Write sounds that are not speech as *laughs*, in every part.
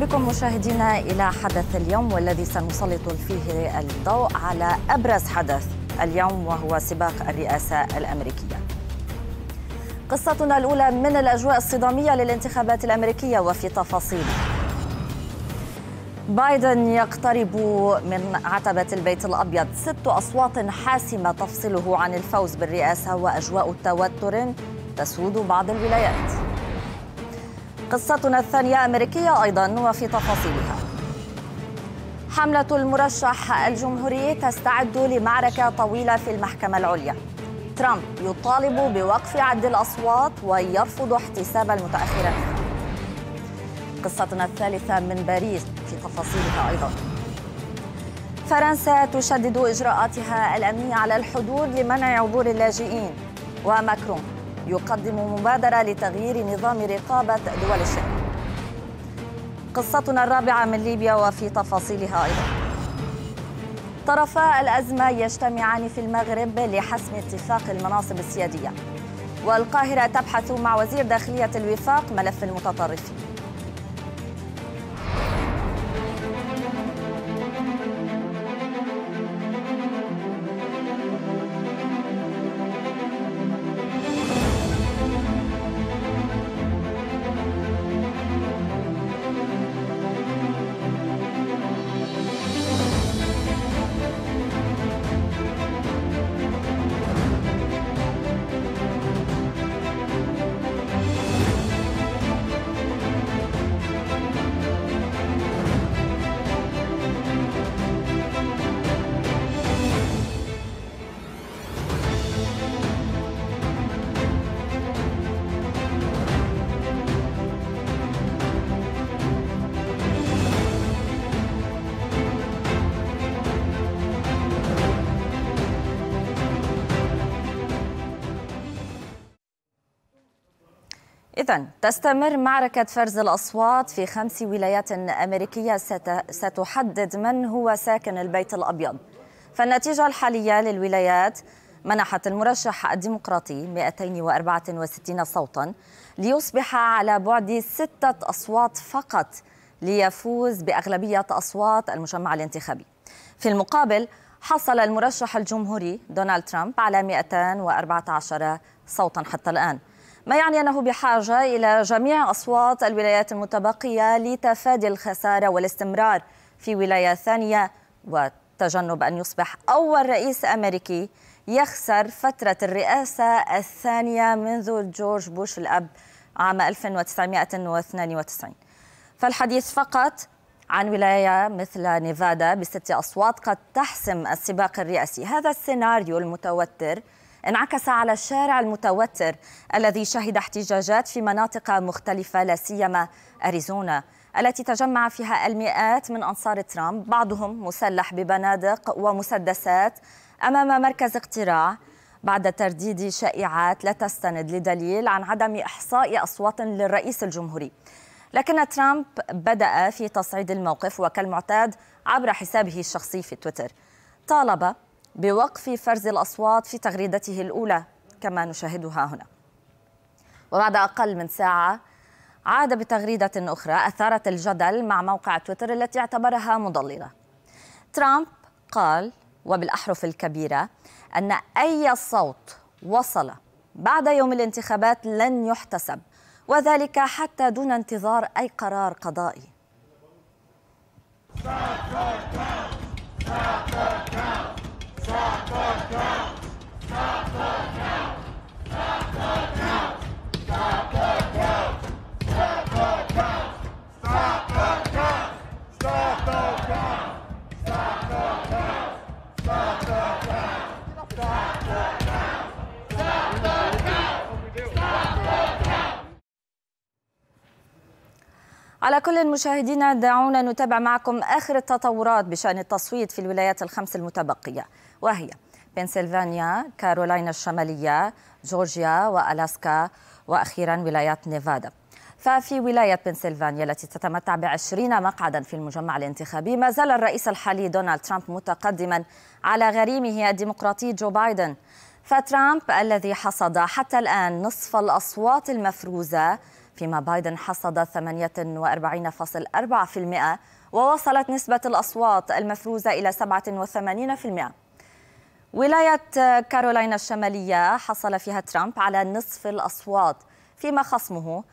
بكم مشاهدينا إلى حدث اليوم والذي سنسلط فيه الضوء على أبرز حدث اليوم وهو سباق الرئاسة الأمريكية قصتنا الأولى من الأجواء الصدامية للانتخابات الأمريكية وفي تفاصيل بايدن يقترب من عتبة البيت الأبيض ست أصوات حاسمة تفصله عن الفوز بالرئاسة وأجواء توتر تسود بعض الولايات قصتنا الثانية أمريكية أيضا وفي تفاصيلها حملة المرشح الجمهوري تستعد لمعركة طويلة في المحكمة العليا ترامب يطالب بوقف عد الأصوات ويرفض احتساب المتأخرين قصتنا الثالثة من باريس في تفاصيلها أيضا فرنسا تشدد إجراءاتها الأمنية على الحدود لمنع عبور اللاجئين وماكرون يقدم مبادرة لتغيير نظام رقابة دول الشرق قصتنا الرابعة من ليبيا وفي تفاصيلها أيضا طرفا الأزمة يجتمعان في المغرب لحسم اتفاق المناصب السيادية والقاهرة تبحث مع وزير داخلية الوفاق ملف المتطرفين تستمر معركة فرز الأصوات في خمس ولايات أمريكية ستحدد من هو ساكن البيت الأبيض فالنتيجة الحالية للولايات منحت المرشح الديمقراطي 264 صوتا ليصبح على بعد ستة أصوات فقط ليفوز بأغلبية أصوات المجمع الانتخابي في المقابل حصل المرشح الجمهوري دونالد ترامب على 214 صوتا حتى الآن ما يعني أنه بحاجة إلى جميع أصوات الولايات المتبقية لتفادي الخسارة والاستمرار في ولاية ثانية وتجنب أن يصبح أول رئيس أمريكي يخسر فترة الرئاسة الثانية منذ جورج بوش الأب عام 1992 فالحديث فقط عن ولاية مثل نيفادا بست أصوات قد تحسم السباق الرئاسي هذا السيناريو المتوتر انعكس على الشارع المتوتر الذي شهد احتجاجات في مناطق مختلفة لا سيما أريزونا التي تجمع فيها المئات من أنصار ترامب بعضهم مسلح ببنادق ومسدسات أمام مركز اقتراع بعد ترديد شائعات لا تستند لدليل عن عدم إحصاء أصوات للرئيس الجمهوري لكن ترامب بدأ في تصعيد الموقف وكالمعتاد عبر حسابه الشخصي في تويتر طالب بوقف فرز الأصوات في تغريدته الأولى كما نشاهدها هنا وبعد أقل من ساعة عاد بتغريدة أخرى أثارت الجدل مع موقع تويتر التي اعتبرها مضللة ترامب قال وبالأحرف الكبيرة أن أي صوت وصل بعد يوم الانتخابات لن يحتسب وذلك حتى دون انتظار أي قرار قضائي Stop, stop, stop, stop, stop, stop. على كل المشاهدين دعونا نتابع معكم آخر التطورات بشأن التصويت في الولايات الخمس المتبقية وهي بنسلفانيا، كارولاينا الشمالية، جورجيا وألاسكا وأخيرا ولايات نيفادا ففي ولاية بنسلفانيا التي تتمتع بعشرين مقعدا في المجمع الانتخابي ما زال الرئيس الحالي دونالد ترامب متقدما على غريمه الديمقراطي جو بايدن فترامب الذي حصد حتى الآن نصف الأصوات المفروزة فيما بايدن حصد 48.4% ووصلت نسبة الأصوات المفروزة إلى 87% ولاية كارولاينا الشمالية حصل فيها ترامب على نصف الأصوات فيما خصمه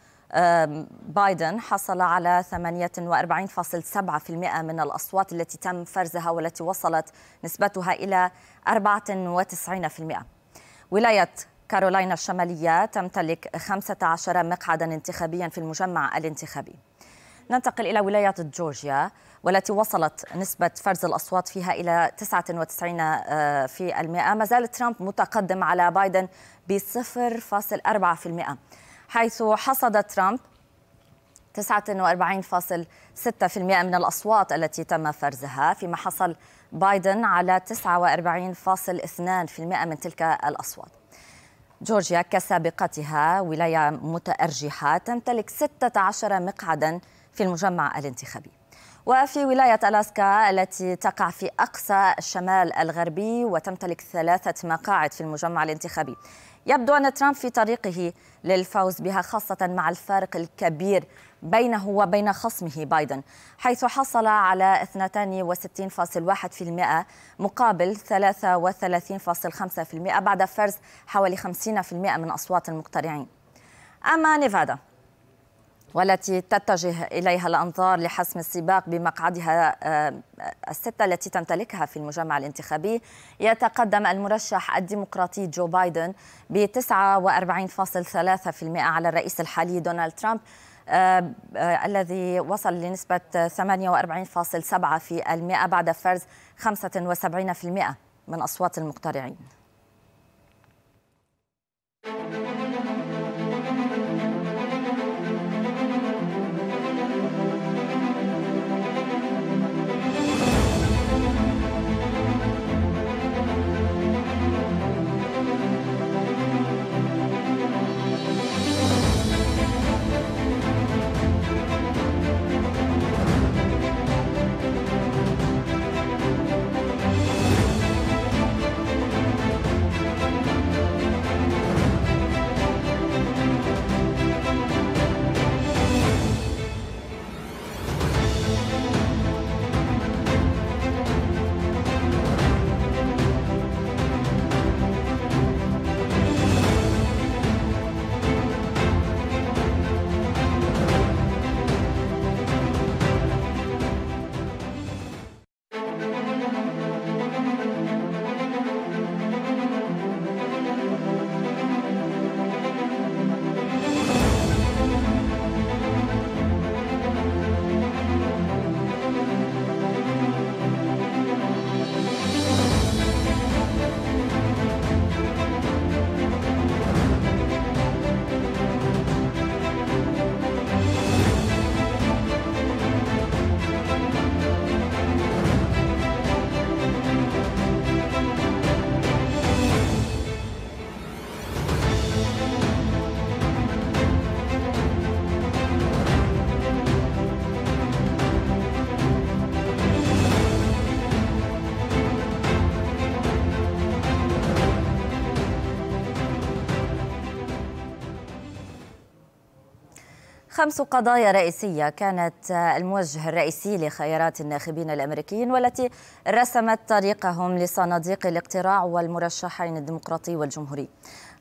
بايدن حصل على 48.7% من الأصوات التي تم فرزها والتي وصلت نسبتها إلى 94% ولاية كارولاينا الشمالية تمتلك 15 مقعدا انتخابيا في المجمع الانتخابي ننتقل إلى ولاية جورجيا والتي وصلت نسبة فرز الأصوات فيها إلى 99 آه، في المئة ما زال ترامب متقدم على بايدن ب 0.4% حيث حصد ترامب 49.6% من الأصوات التي تم فرزها فيما حصل بايدن على 49.2% من تلك الأصوات جورجيا كسابقتها ولاية متأرجحة تمتلك 16 مقعدا في المجمع الانتخابي وفي ولاية ألاسكا التي تقع في أقصى الشمال الغربي وتمتلك ثلاثة مقاعد في المجمع الانتخابي يبدو أن ترامب في طريقه للفوز بها خاصة مع الفارق الكبير بينه وبين خصمه بايدن حيث حصل على 62.1% مقابل 33.5% بعد فرز حوالي 50% من أصوات المقترعين أما نيفادا والتي تتجه إليها الأنظار لحسم السباق بمقعدها آه، الستة التي تمتلكها في المجمع الانتخابي يتقدم المرشح الديمقراطي جو بايدن ب 49.3% على الرئيس الحالي دونالد ترامب آه آه الذي وصل لنسبة 48.7% بعد فرز 75% من أصوات المقترعين خمس قضايا رئيسية كانت الموجه الرئيسي لخيارات الناخبين الأمريكيين والتي رسمت طريقهم لصناديق الاقتراع والمرشحين الديمقراطي والجمهوري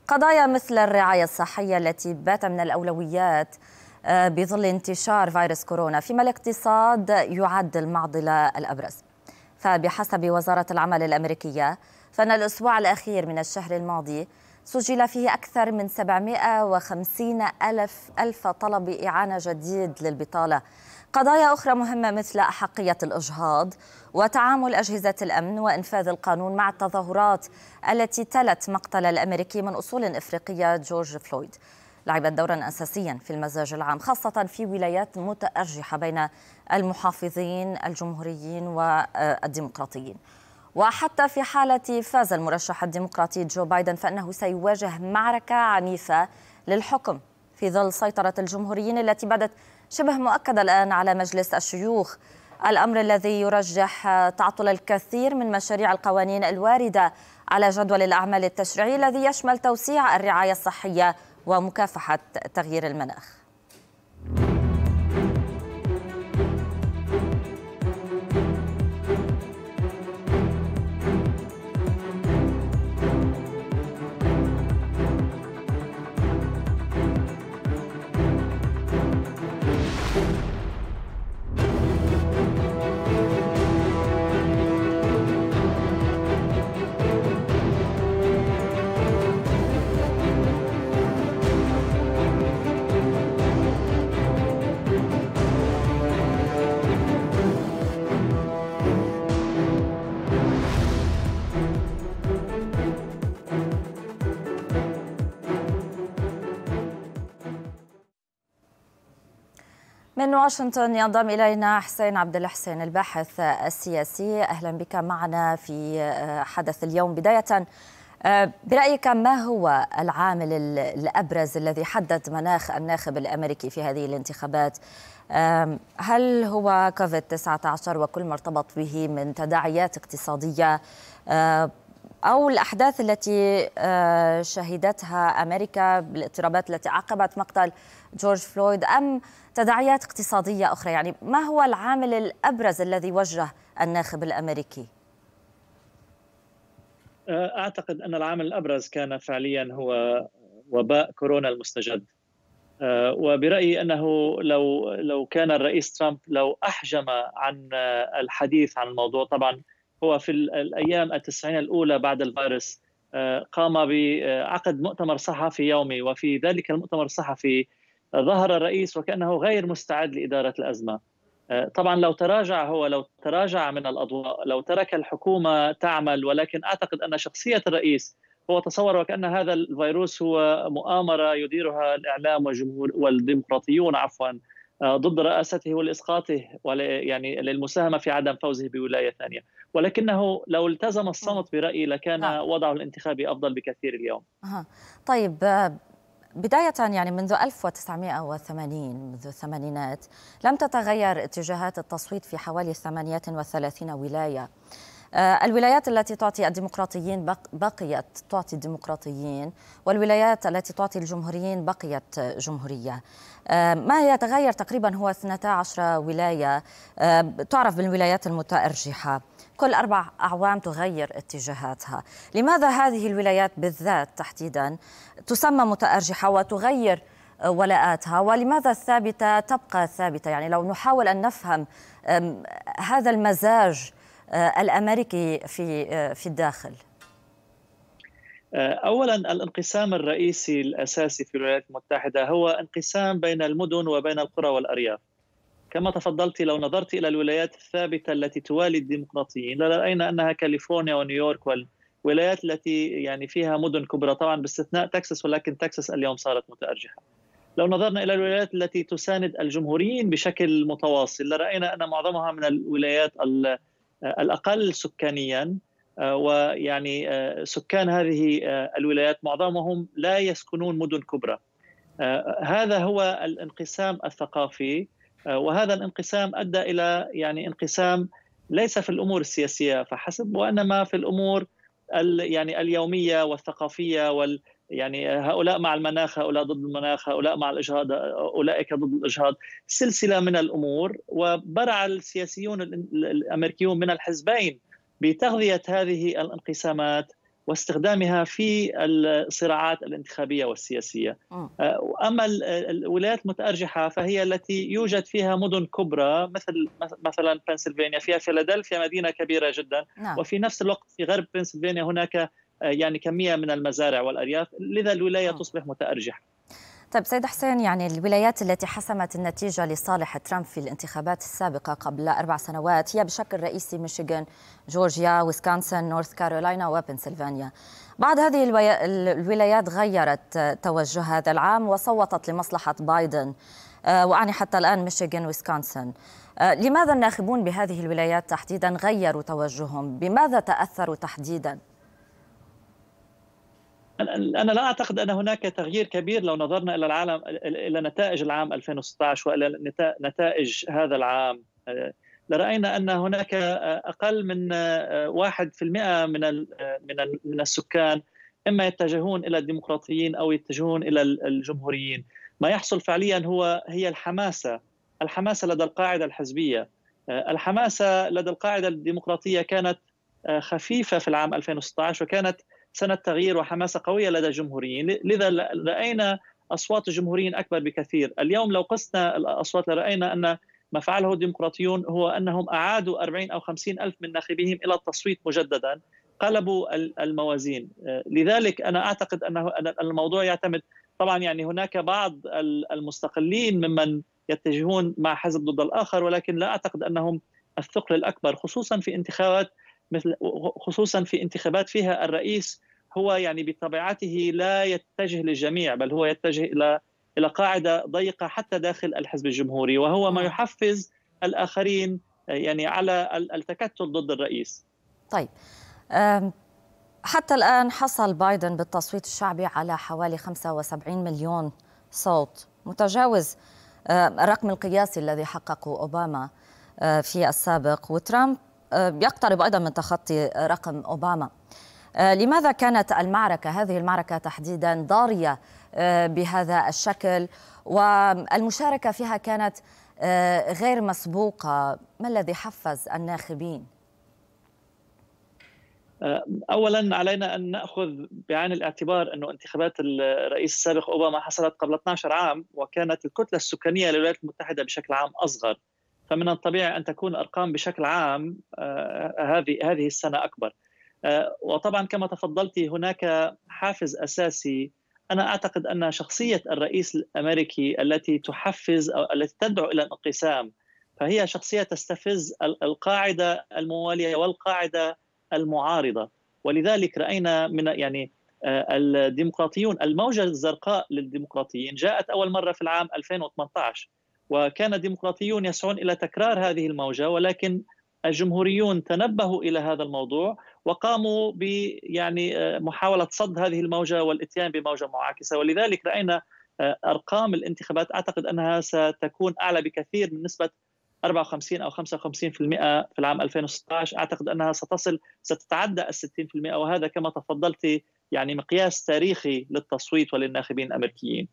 قضايا مثل الرعاية الصحية التي بات من الأولويات آه، بظل انتشار فيروس كورونا فيما الاقتصاد يعد المعضلة الأبرز فبحسب وزارة العمل الأمريكية فإن الأسبوع الأخير من الشهر الماضي سجل فيه أكثر من 750 ألف ألف طلب إعانة جديد للبطالة قضايا أخرى مهمة مثل أحقية الإجهاض وتعامل أجهزة الأمن وإنفاذ القانون مع التظاهرات التي تلت مقتل الأمريكي من أصول إفريقية جورج فلويد لعبت دورا أساسيا في المزاج العام خاصة في ولايات متأرجحة بين المحافظين الجمهوريين والديمقراطيين وحتى في حالة فاز المرشح الديمقراطي جو بايدن فإنه سيواجه معركة عنيفة للحكم في ظل سيطرة الجمهوريين التي بدت شبه مؤكدة الآن على مجلس الشيوخ الأمر الذي يرجح تعطل الكثير من مشاريع القوانين الواردة على جدول الأعمال التشريعي الذي يشمل توسيع الرعاية الصحية ومكافحة تغيير المناخ من واشنطن ينضم الينا حسين عبد الحسين الباحث السياسي اهلا بك معنا في آه، حدث اليوم بدايه آه، برايك ما هو العامل الابرز الذي حدد مناخ الناخب الامريكي في هذه الانتخابات هل هو كوفيد 19 وكل ما ارتبط به من تداعيات اقتصاديه أو الأحداث التي آه، شهدتها أمريكا بالاضطرابات التي عقبت مقتل جورج فلويد أم تداعيات اقتصادية أخرى يعني ما هو العامل الأبرز الذي وجه الناخب الأمريكي؟ أه، أعتقد أن العامل الأبرز كان فعليا هو وباء كورونا المستجد أه، وبرأيي أنه لو, لو كان الرئيس ترامب لو أحجم عن الحديث عن الموضوع طبعا هو في الأيام التسعين الأولى بعد الفيروس أه، قام بعقد مؤتمر صحفي يومي وفي ذلك المؤتمر الصحفي ظهر الرئيس وكأنه غير مستعد لإدارة الأزمة آه، طبعا لو تراجع هو لو تراجع من الأضواء لو ترك الحكومة تعمل ولكن أعتقد أن شخصية الرئيس هو تصور وكأن هذا الفيروس هو مؤامرة يديرها الإعلام والجمهور والديمقراطيون عفوا آه، ضد رئاسته ولإسقاطه يعني للمساهمة في عدم فوزه بولاية ثانية ولكنه لو التزم الصمت برأيي لكان نعم. وضعه الانتخابي أفضل بكثير اليوم طيب آه، بداية يعني منذ 1980 منذ الثمانينات لم تتغير اتجاهات التصويت في حوالي 38 ولاية آه، الولايات التي تعطي الديمقراطيين بقيت تعطي الديمقراطيين والولايات التي تعطي الجمهوريين بقيت جمهورية آه، ما يتغير تقريبا هو 12 ولاية آه، تعرف بالولايات المتأرجحة كل أربع أعوام تغير اتجاهاتها لماذا هذه الولايات بالذات تحديدا تسمى متأرجحة وتغير ولاءاتها ولماذا الثابتة تبقى ثابتة يعني لو نحاول أن نفهم هذا المزاج أه، الأمريكي في, أه، في الداخل أه، اولا الانقسام الرئيسي الاساسي في الولايات المتحده هو انقسام بين المدن وبين القرى والارياف كما تفضلت لو نظرت إلى الولايات الثابتة التي توالي الديمقراطيين لرأينا أنها كاليفورنيا ونيويورك والولايات التي يعني فيها مدن كبرى طبعا باستثناء تكساس ولكن تكساس اليوم صارت متأرجحة لو نظرنا إلى الولايات التي تساند الجمهوريين بشكل متواصل لرأينا أن معظمها من الولايات الأقل سكانيا آه، ويعني آه، سكان هذه آه، الولايات معظمهم لا يسكنون مدن كبرى هذا هو الانقسام الثقافي آه، وهذا الانقسام ادى الى يعني انقسام ليس في الامور السياسيه فحسب وانما في الامور يعني اليوميه والثقافيه وال يعني هؤلاء مع المناخ هؤلاء ضد المناخ هؤلاء مع الإجهاض أولئك ضد الإجهاض سلسلة من الأمور وبرع السياسيون الأمريكيون من الحزبين بتغذية هذه الانقسامات واستخدامها في الصراعات الانتخابيه والسياسيه. آه. آه، اما الولايات المتارجحه فهي التي يوجد فيها مدن كبرى مثل مثلا بنسلفانيا فيها فيلادلفيا مدينه كبيره جدا نعم. وفي نفس الوقت في غرب بنسلفانيا هناك آه، يعني كميه من المزارع والارياف لذا الولايه تصبح متارجحه. طيب سيد حسين يعني الولايات التي حسمت النتيجة لصالح ترامب في الانتخابات السابقة قبل أربع سنوات هي بشكل رئيسي ميشيغان، جورجيا، ويسكونسن، نورث كارولاينا وبنسلفانيا. بعض هذه الولايات غيرت توجه هذا العام وصوتت لمصلحة بايدن آه، وأعني حتى الآن ميشيغان ويسكونسن. آه، لماذا الناخبون بهذه الولايات تحديدا غيروا توجههم؟ بماذا تأثروا تحديدا؟ انا لا اعتقد ان هناك تغيير كبير لو نظرنا الى العالم الى نتائج العام 2016 والى نتائج هذا العام آه، لراينا ان هناك آه، اقل من 1% آه، من من من السكان اما يتجهون الى الديمقراطيين او يتجهون الى الجمهوريين ما يحصل فعليا هو هي الحماسه الحماسه لدى القاعده الحزبيه الحماسه لدى القاعده الديمقراطيه كانت خفيفه في العام 2016 وكانت سنة تغيير وحماسة قوية لدى الجمهوريين لذا رأينا أصوات الجمهوريين أكبر بكثير اليوم لو قسنا الأصوات لرأينا أن ما فعله الديمقراطيون هو أنهم أعادوا 40 أو 50 ألف من ناخبيهم إلى التصويت مجددا قلبوا الموازين آه، لذلك أنا أعتقد أن الموضوع يعتمد طبعا يعني هناك بعض المستقلين ممن يتجهون مع حزب ضد الآخر ولكن لا أعتقد أنهم الثقل الأكبر خصوصا في انتخابات مثل خصوصا في انتخابات فيها الرئيس هو يعني بطبيعته لا يتجه للجميع بل هو يتجه الى الى قاعده ضيقه حتى داخل الحزب الجمهوري وهو ما نعم. يحفز الاخرين آه، يعني على التكتل ضد الرئيس. طيب حتى الان حصل بايدن بالتصويت الشعبي على حوالي 75 مليون صوت متجاوز الرقم القياسي الذي حققه اوباما آه، في السابق وترامب يقترب أيضا من تخطي رقم أوباما آه، لماذا كانت المعركة هذه المعركة تحديدا ضارية آه، بهذا الشكل والمشاركة فيها كانت آه، غير مسبوقة ما الذي حفز الناخبين؟ اولا علينا ان ناخذ بعين الاعتبار انه انتخابات الرئيس السابق اوباما حصلت قبل 12 عام وكانت الكتله السكانيه للولايات المتحده بشكل عام اصغر فمن الطبيعي ان تكون الارقام بشكل عام آه، هذه هذه السنه اكبر آه، وطبعا كما تفضلت هناك حافز اساسي انا اعتقد ان شخصيه الرئيس الامريكي التي تحفز او التي تدعو الى الانقسام فهي شخصيه تستفز القاعده المواليه والقاعده المعارضه ولذلك راينا من يعني آه، الديمقراطيون الموجه الزرقاء للديمقراطيين جاءت اول مره في العام 2018 وكان الديمقراطيون يسعون الى تكرار هذه الموجه ولكن الجمهوريون تنبهوا الى هذا الموضوع وقاموا ب يعني آه، محاوله صد هذه الموجه والاتيان بموجه معاكسه ولذلك راينا آه، ارقام الانتخابات اعتقد انها ستكون اعلى بكثير من نسبه 54 او 55% في العام 2016 اعتقد انها ستصل ستتعدى ال 60% وهذا كما تفضلت يعني مقياس تاريخي للتصويت وللناخبين الامريكيين.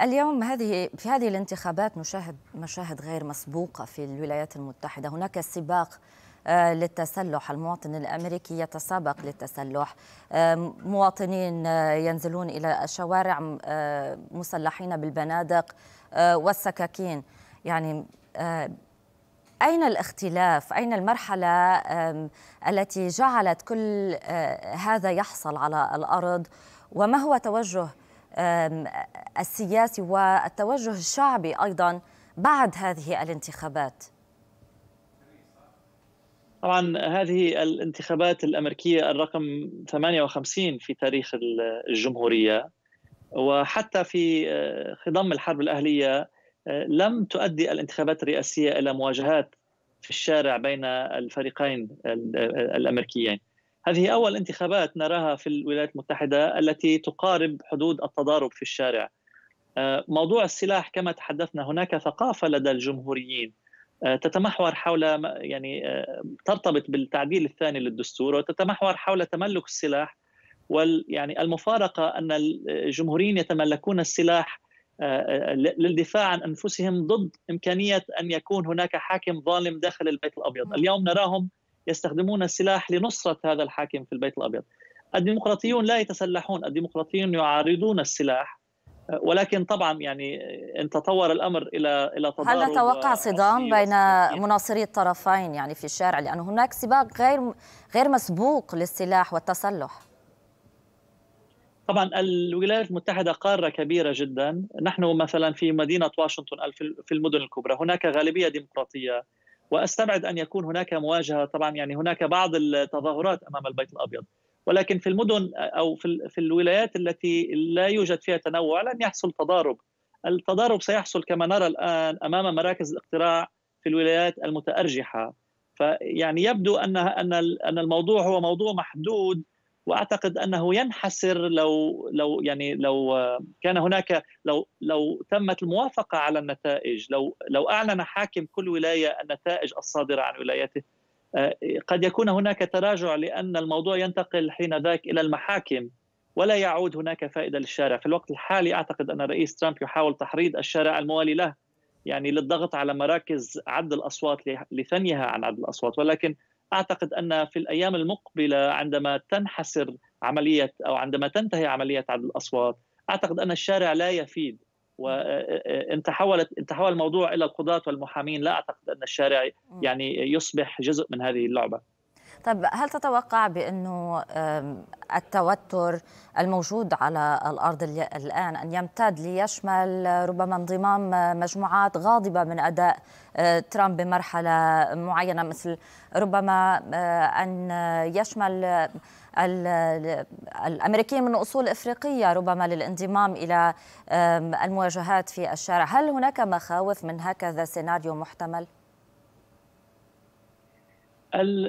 اليوم هذه في هذه الانتخابات نشاهد مشاهد غير مسبوقه في الولايات المتحده، هناك سباق أه، للتسلح المواطن الامريكي يتسابق للتسلح أه، مواطنين أه، ينزلون الى الشوارع مسلحين بالبنادق والسكاكين يعني اين الاختلاف اين المرحله التي جعلت كل هذا يحصل على الارض وما هو توجه السياسي والتوجه الشعبي أيضا بعد هذه الانتخابات؟ طبعا هذه الانتخابات الأمريكية الرقم 58 في تاريخ الجمهورية وحتى في آه، خضم الحرب الأهلية آه، لم تؤدي الانتخابات الرئاسية إلى مواجهات في الشارع بين الفريقين آه، الأمريكيين هذه أول انتخابات نراها في الولايات المتحدة التي تقارب حدود التضارب في الشارع آه، موضوع السلاح كما تحدثنا هناك ثقافة لدى الجمهوريين آه، تتمحور حول يعني آه، ترتبط بالتعديل الثاني للدستور وتتمحور حول تملك السلاح وال يعني المفارقة أن الجمهوريين يتملكون السلاح للدفاع عن أنفسهم ضد إمكانية أن يكون هناك حاكم ظالم داخل البيت الأبيض اليوم نراهم يستخدمون السلاح لنصرة هذا الحاكم في البيت الأبيض الديمقراطيون لا يتسلحون الديمقراطيون يعارضون السلاح ولكن طبعا يعني ان تطور الامر الى الى تضارب هل نتوقع آه، صدام بين مناصري الطرفين يعني في الشارع لان هناك سباق غير غير مسبوق للسلاح والتسلح طبعا الولايات المتحده قاره كبيره جدا نحن مثلا في مدينه واشنطن في المدن الكبرى هناك غالبيه ديمقراطيه واستبعد ان يكون هناك مواجهه طبعا يعني هناك بعض التظاهرات امام البيت الابيض ولكن في المدن او في في الولايات التي لا يوجد فيها تنوع لن يحصل تضارب التضارب سيحصل كما نرى الان امام مراكز الاقتراع في الولايات المتارجحه فيعني يبدو ان ان ان الموضوع هو موضوع محدود واعتقد انه ينحسر لو لو يعني لو كان هناك لو لو تمت الموافقه على النتائج لو لو اعلن حاكم كل ولايه النتائج الصادره عن ولايته آه، قد يكون هناك تراجع لان الموضوع ينتقل حين ذاك الى المحاكم ولا يعود هناك فائده للشارع في الوقت الحالي اعتقد ان الرئيس ترامب يحاول تحريض الشارع الموالي له يعني للضغط على مراكز عد الاصوات لثنيها عن عد الاصوات ولكن اعتقد ان في الايام المقبله عندما تنحسر عمليه او عندما تنتهي عمليه عدد الاصوات اعتقد ان الشارع لا يفيد وان آه، آه، آه، تحولت ان تحول الموضوع الى القضاه والمحامين لا اعتقد ان الشارع يعني يصبح جزء من هذه اللعبه طب هل تتوقع بأنه التوتر الموجود على الأرض الآن أن يمتد ليشمل ربما انضمام مجموعات غاضبة من أداء آه، ترامب بمرحلة معينة مثل ربما آه، أن يشمل الامريكيين من اصول افريقيه ربما للانضمام الى المواجهات في الشارع، هل هناك مخاوف من هكذا سيناريو محتمل؟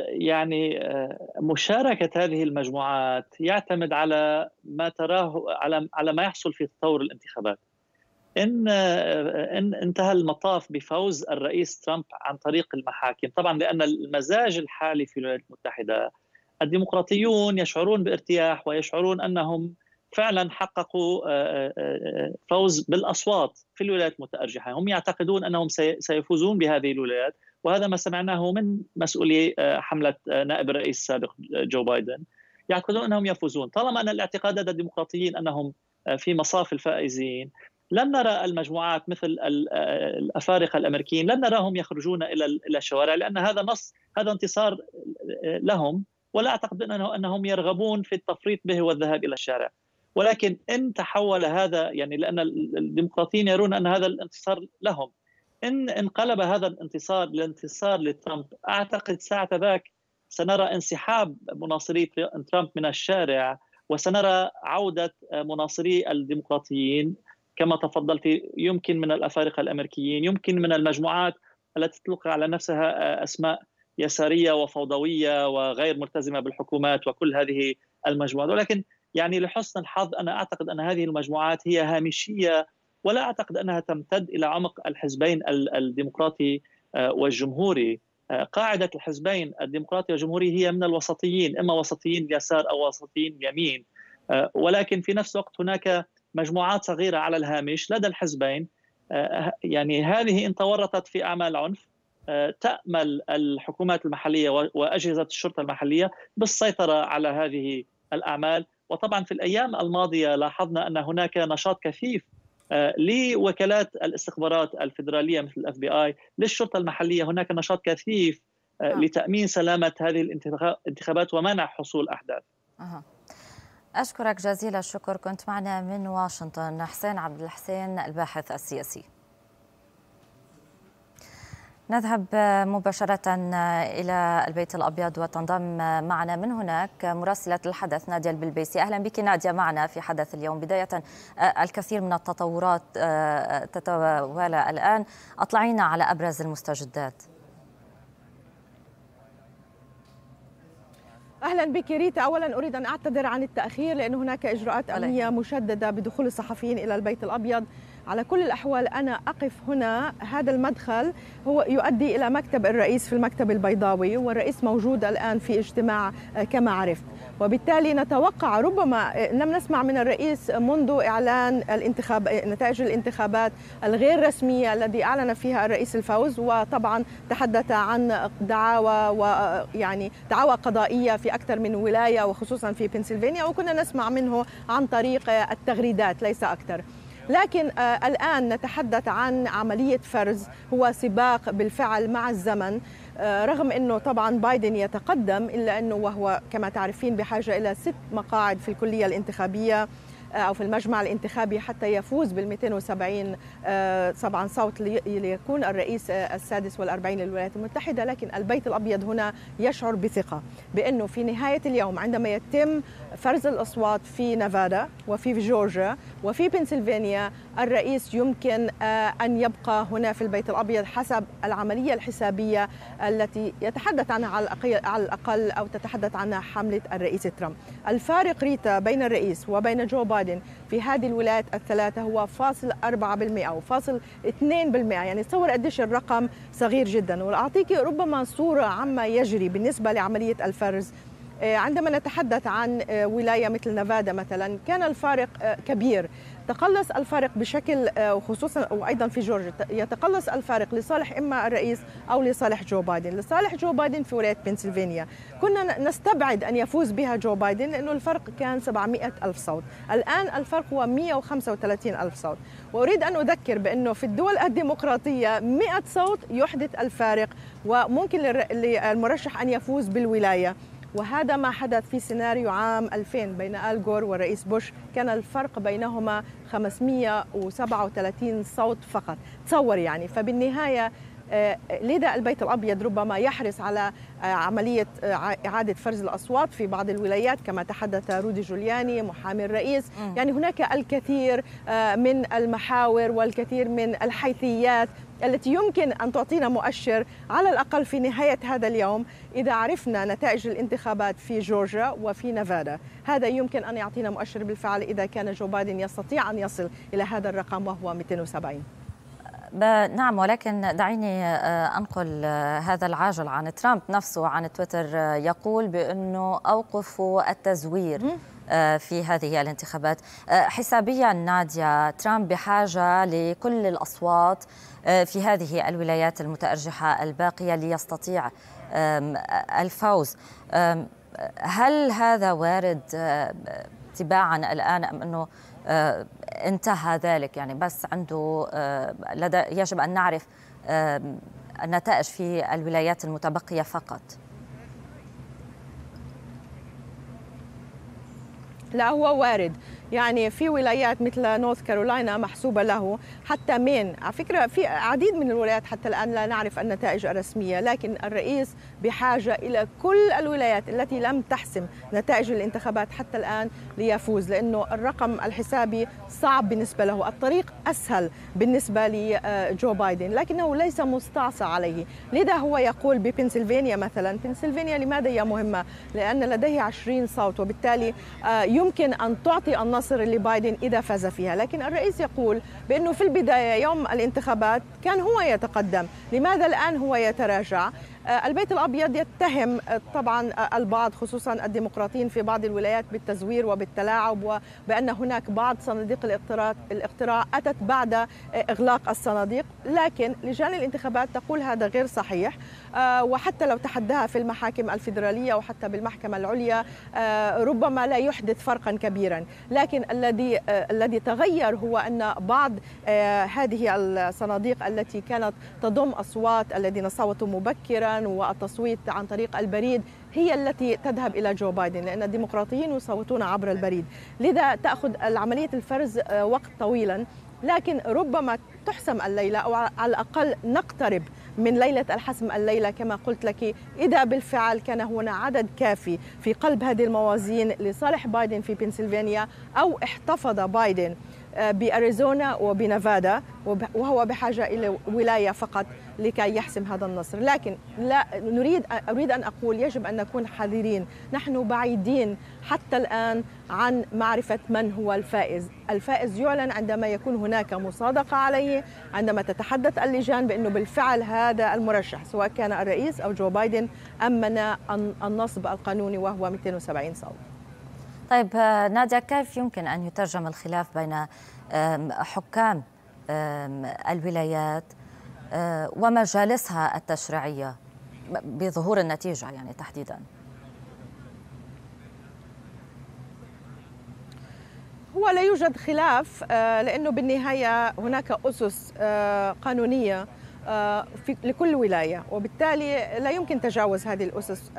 يعني آه، مشاركة هذه المجموعات يعتمد على ما تراه على على ما يحصل في تطور الانتخابات. إن آه، إن انتهى المطاف بفوز الرئيس ترامب عن طريق المحاكم، طبعا لأن المزاج الحالي في الولايات المتحدة الديمقراطيون يشعرون بارتياح ويشعرون أنهم فعلا حققوا آه، فوز بالاصوات في الولايات المتارجحه، هم يعتقدون انهم سيفوزون بهذه الولايات وهذا ما سمعناه من مسؤولي آه، حمله آه، نائب الرئيس السابق آه، جو بايدن يعتقدون انهم يفوزون، طالما ان الاعتقاد لدى الديمقراطيين انهم في مصاف الفائزين لن نرى المجموعات مثل الافارقه الامريكيين لن نراهم يخرجون الى الى الشوارع لان هذا نص هذا انتصار لهم ولا اعتقد انه انهم يرغبون في التفريط به والذهاب الى الشارع ولكن ان تحول هذا يعني لان الديمقراطيين يرون ان هذا الانتصار لهم إن انقلب هذا الانتصار لانتصار لترامب أعتقد ساعة ذاك سنرى انسحاب مناصري ترامب من الشارع وسنرى عودة مناصري الديمقراطيين كما تفضلت يمكن من الأفارقة الأمريكيين يمكن من المجموعات التي تطلق على نفسها أسماء يسارية وفوضوية وغير ملتزمة بالحكومات وكل هذه المجموعات ولكن يعني لحسن الحظ أنا أعتقد أن هذه المجموعات هي هامشية ولا اعتقد انها تمتد الى عمق الحزبين الديمقراطي آه، والجمهوري آه، قاعده الحزبين الديمقراطي والجمهوري هي من الوسطيين اما وسطيين يسار او وسطيين يمين آه، ولكن في نفس الوقت هناك مجموعات صغيره على الهامش لدى الحزبين يعني هذه ان تورطت في اعمال عنف تامل الحكومات المحليه واجهزه الشرطه المحليه بالسيطره على هذه الاعمال وطبعا في الايام الماضيه لاحظنا ان هناك نشاط كثيف آه، لوكالات الاستخبارات الفدراليه مثل الاف بي اي للشرطه المحليه هناك نشاط كثيف آه، نعم. لتامين سلامه هذه الانتخابات ومنع حصول احداث اشكرك جزيل الشكر كنت معنا من واشنطن حسين عبد الحسين الباحث السياسي نذهب مباشرة إلى البيت الأبيض وتنضم معنا من هناك مراسلة الحدث نادية البلبيسي أهلا بك نادية معنا في حدث اليوم بداية آه، الكثير من التطورات آه، تتوالى الآن أطلعينا على أبرز المستجدات اهلا بك ريتا اولا اريد ان اعتذر عن التاخير لان هناك اجراءات امنيه مشدده بدخول الصحفيين الى البيت الابيض على كل الأحوال أنا أقف هنا هذا المدخل هو يؤدي إلى مكتب الرئيس في المكتب البيضاوي والرئيس موجود الآن في اجتماع آه، كما عرفت وبالتالي نتوقع ربما آه، لم نسمع من الرئيس منذ إعلان الانتخاب آه، نتائج الانتخابات الغير رسمية الذي أعلن فيها الرئيس الفوز وطبعا تحدث عن دعاوى ويعني دعاوى قضائية في أكثر من ولاية وخصوصا في بنسلفانيا وكنا نسمع منه عن طريق التغريدات ليس أكثر لكن آه، الآن نتحدث عن عملية فرز هو سباق بالفعل مع الزمن آه، رغم انه طبعا بايدن يتقدم الا انه وهو كما تعرفين بحاجه الى ست مقاعد في الكليه الانتخابيه آه، او في المجمع الانتخابي حتى يفوز بال 270 طبعا صوت ليكون الرئيس السادس والأربعين للولايات المتحده لكن البيت الابيض هنا يشعر بثقه بانه في نهايه اليوم عندما يتم فرز الأصوات في نيفادا وفي جورجيا وفي بنسلفانيا الرئيس يمكن آه، أن يبقى هنا في البيت الأبيض حسب العملية الحسابية التي يتحدث عنها على الأقل أو تتحدث عنها حملة الرئيس ترامب الفارق ريتا بين الرئيس وبين جو بايدن في هذه الولايات الثلاثة هو فاصل 4% أو فاصل 2% يعني تصور قديش الرقم صغير جدا وأعطيك ربما صورة عما يجري بالنسبة لعملية الفرز آه، عندما نتحدث عن آه، ولايه مثل نفادا مثلا كان الفارق آه، كبير تقلص الفارق بشكل وخصوصا وايضا في جورجيا يتقلص الفارق لصالح اما الرئيس او لصالح جو بايدن، لصالح جو بايدن في ولايه بنسلفانيا، كنا نستبعد ان يفوز بها جو بايدن لانه الفرق كان 700 الف صوت، الان الفرق هو 135 الف صوت، واريد ان اذكر بانه في الدول الديمقراطيه 100 صوت يحدث الفارق وممكن للمرشح ان يفوز بالولايه، وهذا ما حدث في سيناريو عام 2000 بين آل غور والرئيس بوش كان الفرق بينهما 537 صوت فقط تصور يعني فبالنهاية آه، لذا البيت الابيض ربما يحرص على آه، عمليه آه، اعاده فرز الاصوات في بعض الولايات كما تحدث رودي جولياني محامي الرئيس، يعني هناك الكثير من المحاور والكثير من الحيثيات التي يمكن أن تعطينا مؤشر على الأقل في نهاية هذا اليوم إذا عرفنا نتائج الانتخابات في جورجيا وفي نيفادا هذا يمكن أن يعطينا مؤشر بالفعل إذا كان جو بايدن يستطيع أن يصل إلى هذا الرقم وهو 270 نعم ولكن دعيني آه، أنقل آه، هذا العاجل عن ترامب نفسه عن تويتر آه، يقول بأنه أوقفوا التزوير في هذه الانتخابات حسابيا ناديا ترامب بحاجة لكل الأصوات آه، في هذه الولايات المتأرجحة الباقية ليستطيع الفوز هل هذا وارد تباعا الآن أم أنه انتهى ذلك يعني بس عنده لدى يجب أن نعرف النتائج في الولايات المتبقية فقط لا هو وارد يعني في ولايات مثل نورث كارولاينا محسوبة له حتى مين على فكرة في عديد من الولايات حتى الآن لا نعرف النتائج الرسمية لكن الرئيس بحاجة إلى كل الولايات التي لم تحسم نتائج الانتخابات حتى الآن ليفوز لأنه الرقم الحسابي صعب بالنسبة له الطريق أسهل بالنسبة لجو بايدن لكنه ليس مستعصى عليه لذا هو يقول ببنسلفانيا مثلا بنسلفانيا لماذا هي مهمة لأن لديه 20 صوت وبالتالي آه، يمكن أن تعطي النظر مصر اللي بايدن إذا فاز فيها لكن الرئيس يقول بأنه في البداية يوم الانتخابات كان هو يتقدم لماذا الآن هو يتراجع آه، البيت الابيض يتهم آه، طبعا آه، البعض خصوصا الديمقراطيين في بعض الولايات بالتزوير وبالتلاعب وبان هناك بعض صناديق الاقتراع الاقتراع اتت بعد اغلاق الصناديق لكن لجان الانتخابات تقول هذا غير صحيح وحتى لو تحداها في المحاكم الفيدراليه وحتى بالمحكمه العليا ربما لا يحدث فرقا كبيرا لكن الذي الذي تغير هو ان بعض هذه الصناديق التي كانت تضم اصوات الذين صوتوا مبكرا الإعلان والتصويت عن طريق البريد هي التي تذهب إلى جو بايدن لأن الديمقراطيين يصوتون عبر البريد لذا تأخذ عملية الفرز وقت طويلا لكن ربما تحسم الليلة أو على الأقل نقترب من ليلة الحسم الليلة كما قلت لك إذا بالفعل كان هنا عدد كافي في قلب هذه الموازين لصالح بايدن في بنسلفانيا أو احتفظ بايدن بأريزونا وبنفادا وهو بحاجة إلى ولاية فقط لكي يحسم هذا النصر لكن لا نريد أريد أن أقول يجب أن نكون حذرين نحن بعيدين حتى الآن عن معرفة من هو الفائز الفائز يعلن عندما يكون هناك مصادقة عليه عندما تتحدث اللجان بأنه بالفعل هذا المرشح سواء كان الرئيس أو جو بايدن أمن النصب القانوني وهو 270 صوت طيب آه، نادية كيف يمكن أن يترجم الخلاف بين حكام الولايات آه، ومجالسها التشريعية بظهور النتيجة يعني تحديدا هو لا يوجد خلاف آه، لأنه بالنهاية هناك أسس قانونية في لكل ولايه وبالتالي لا يمكن تجاوز هذه الاسس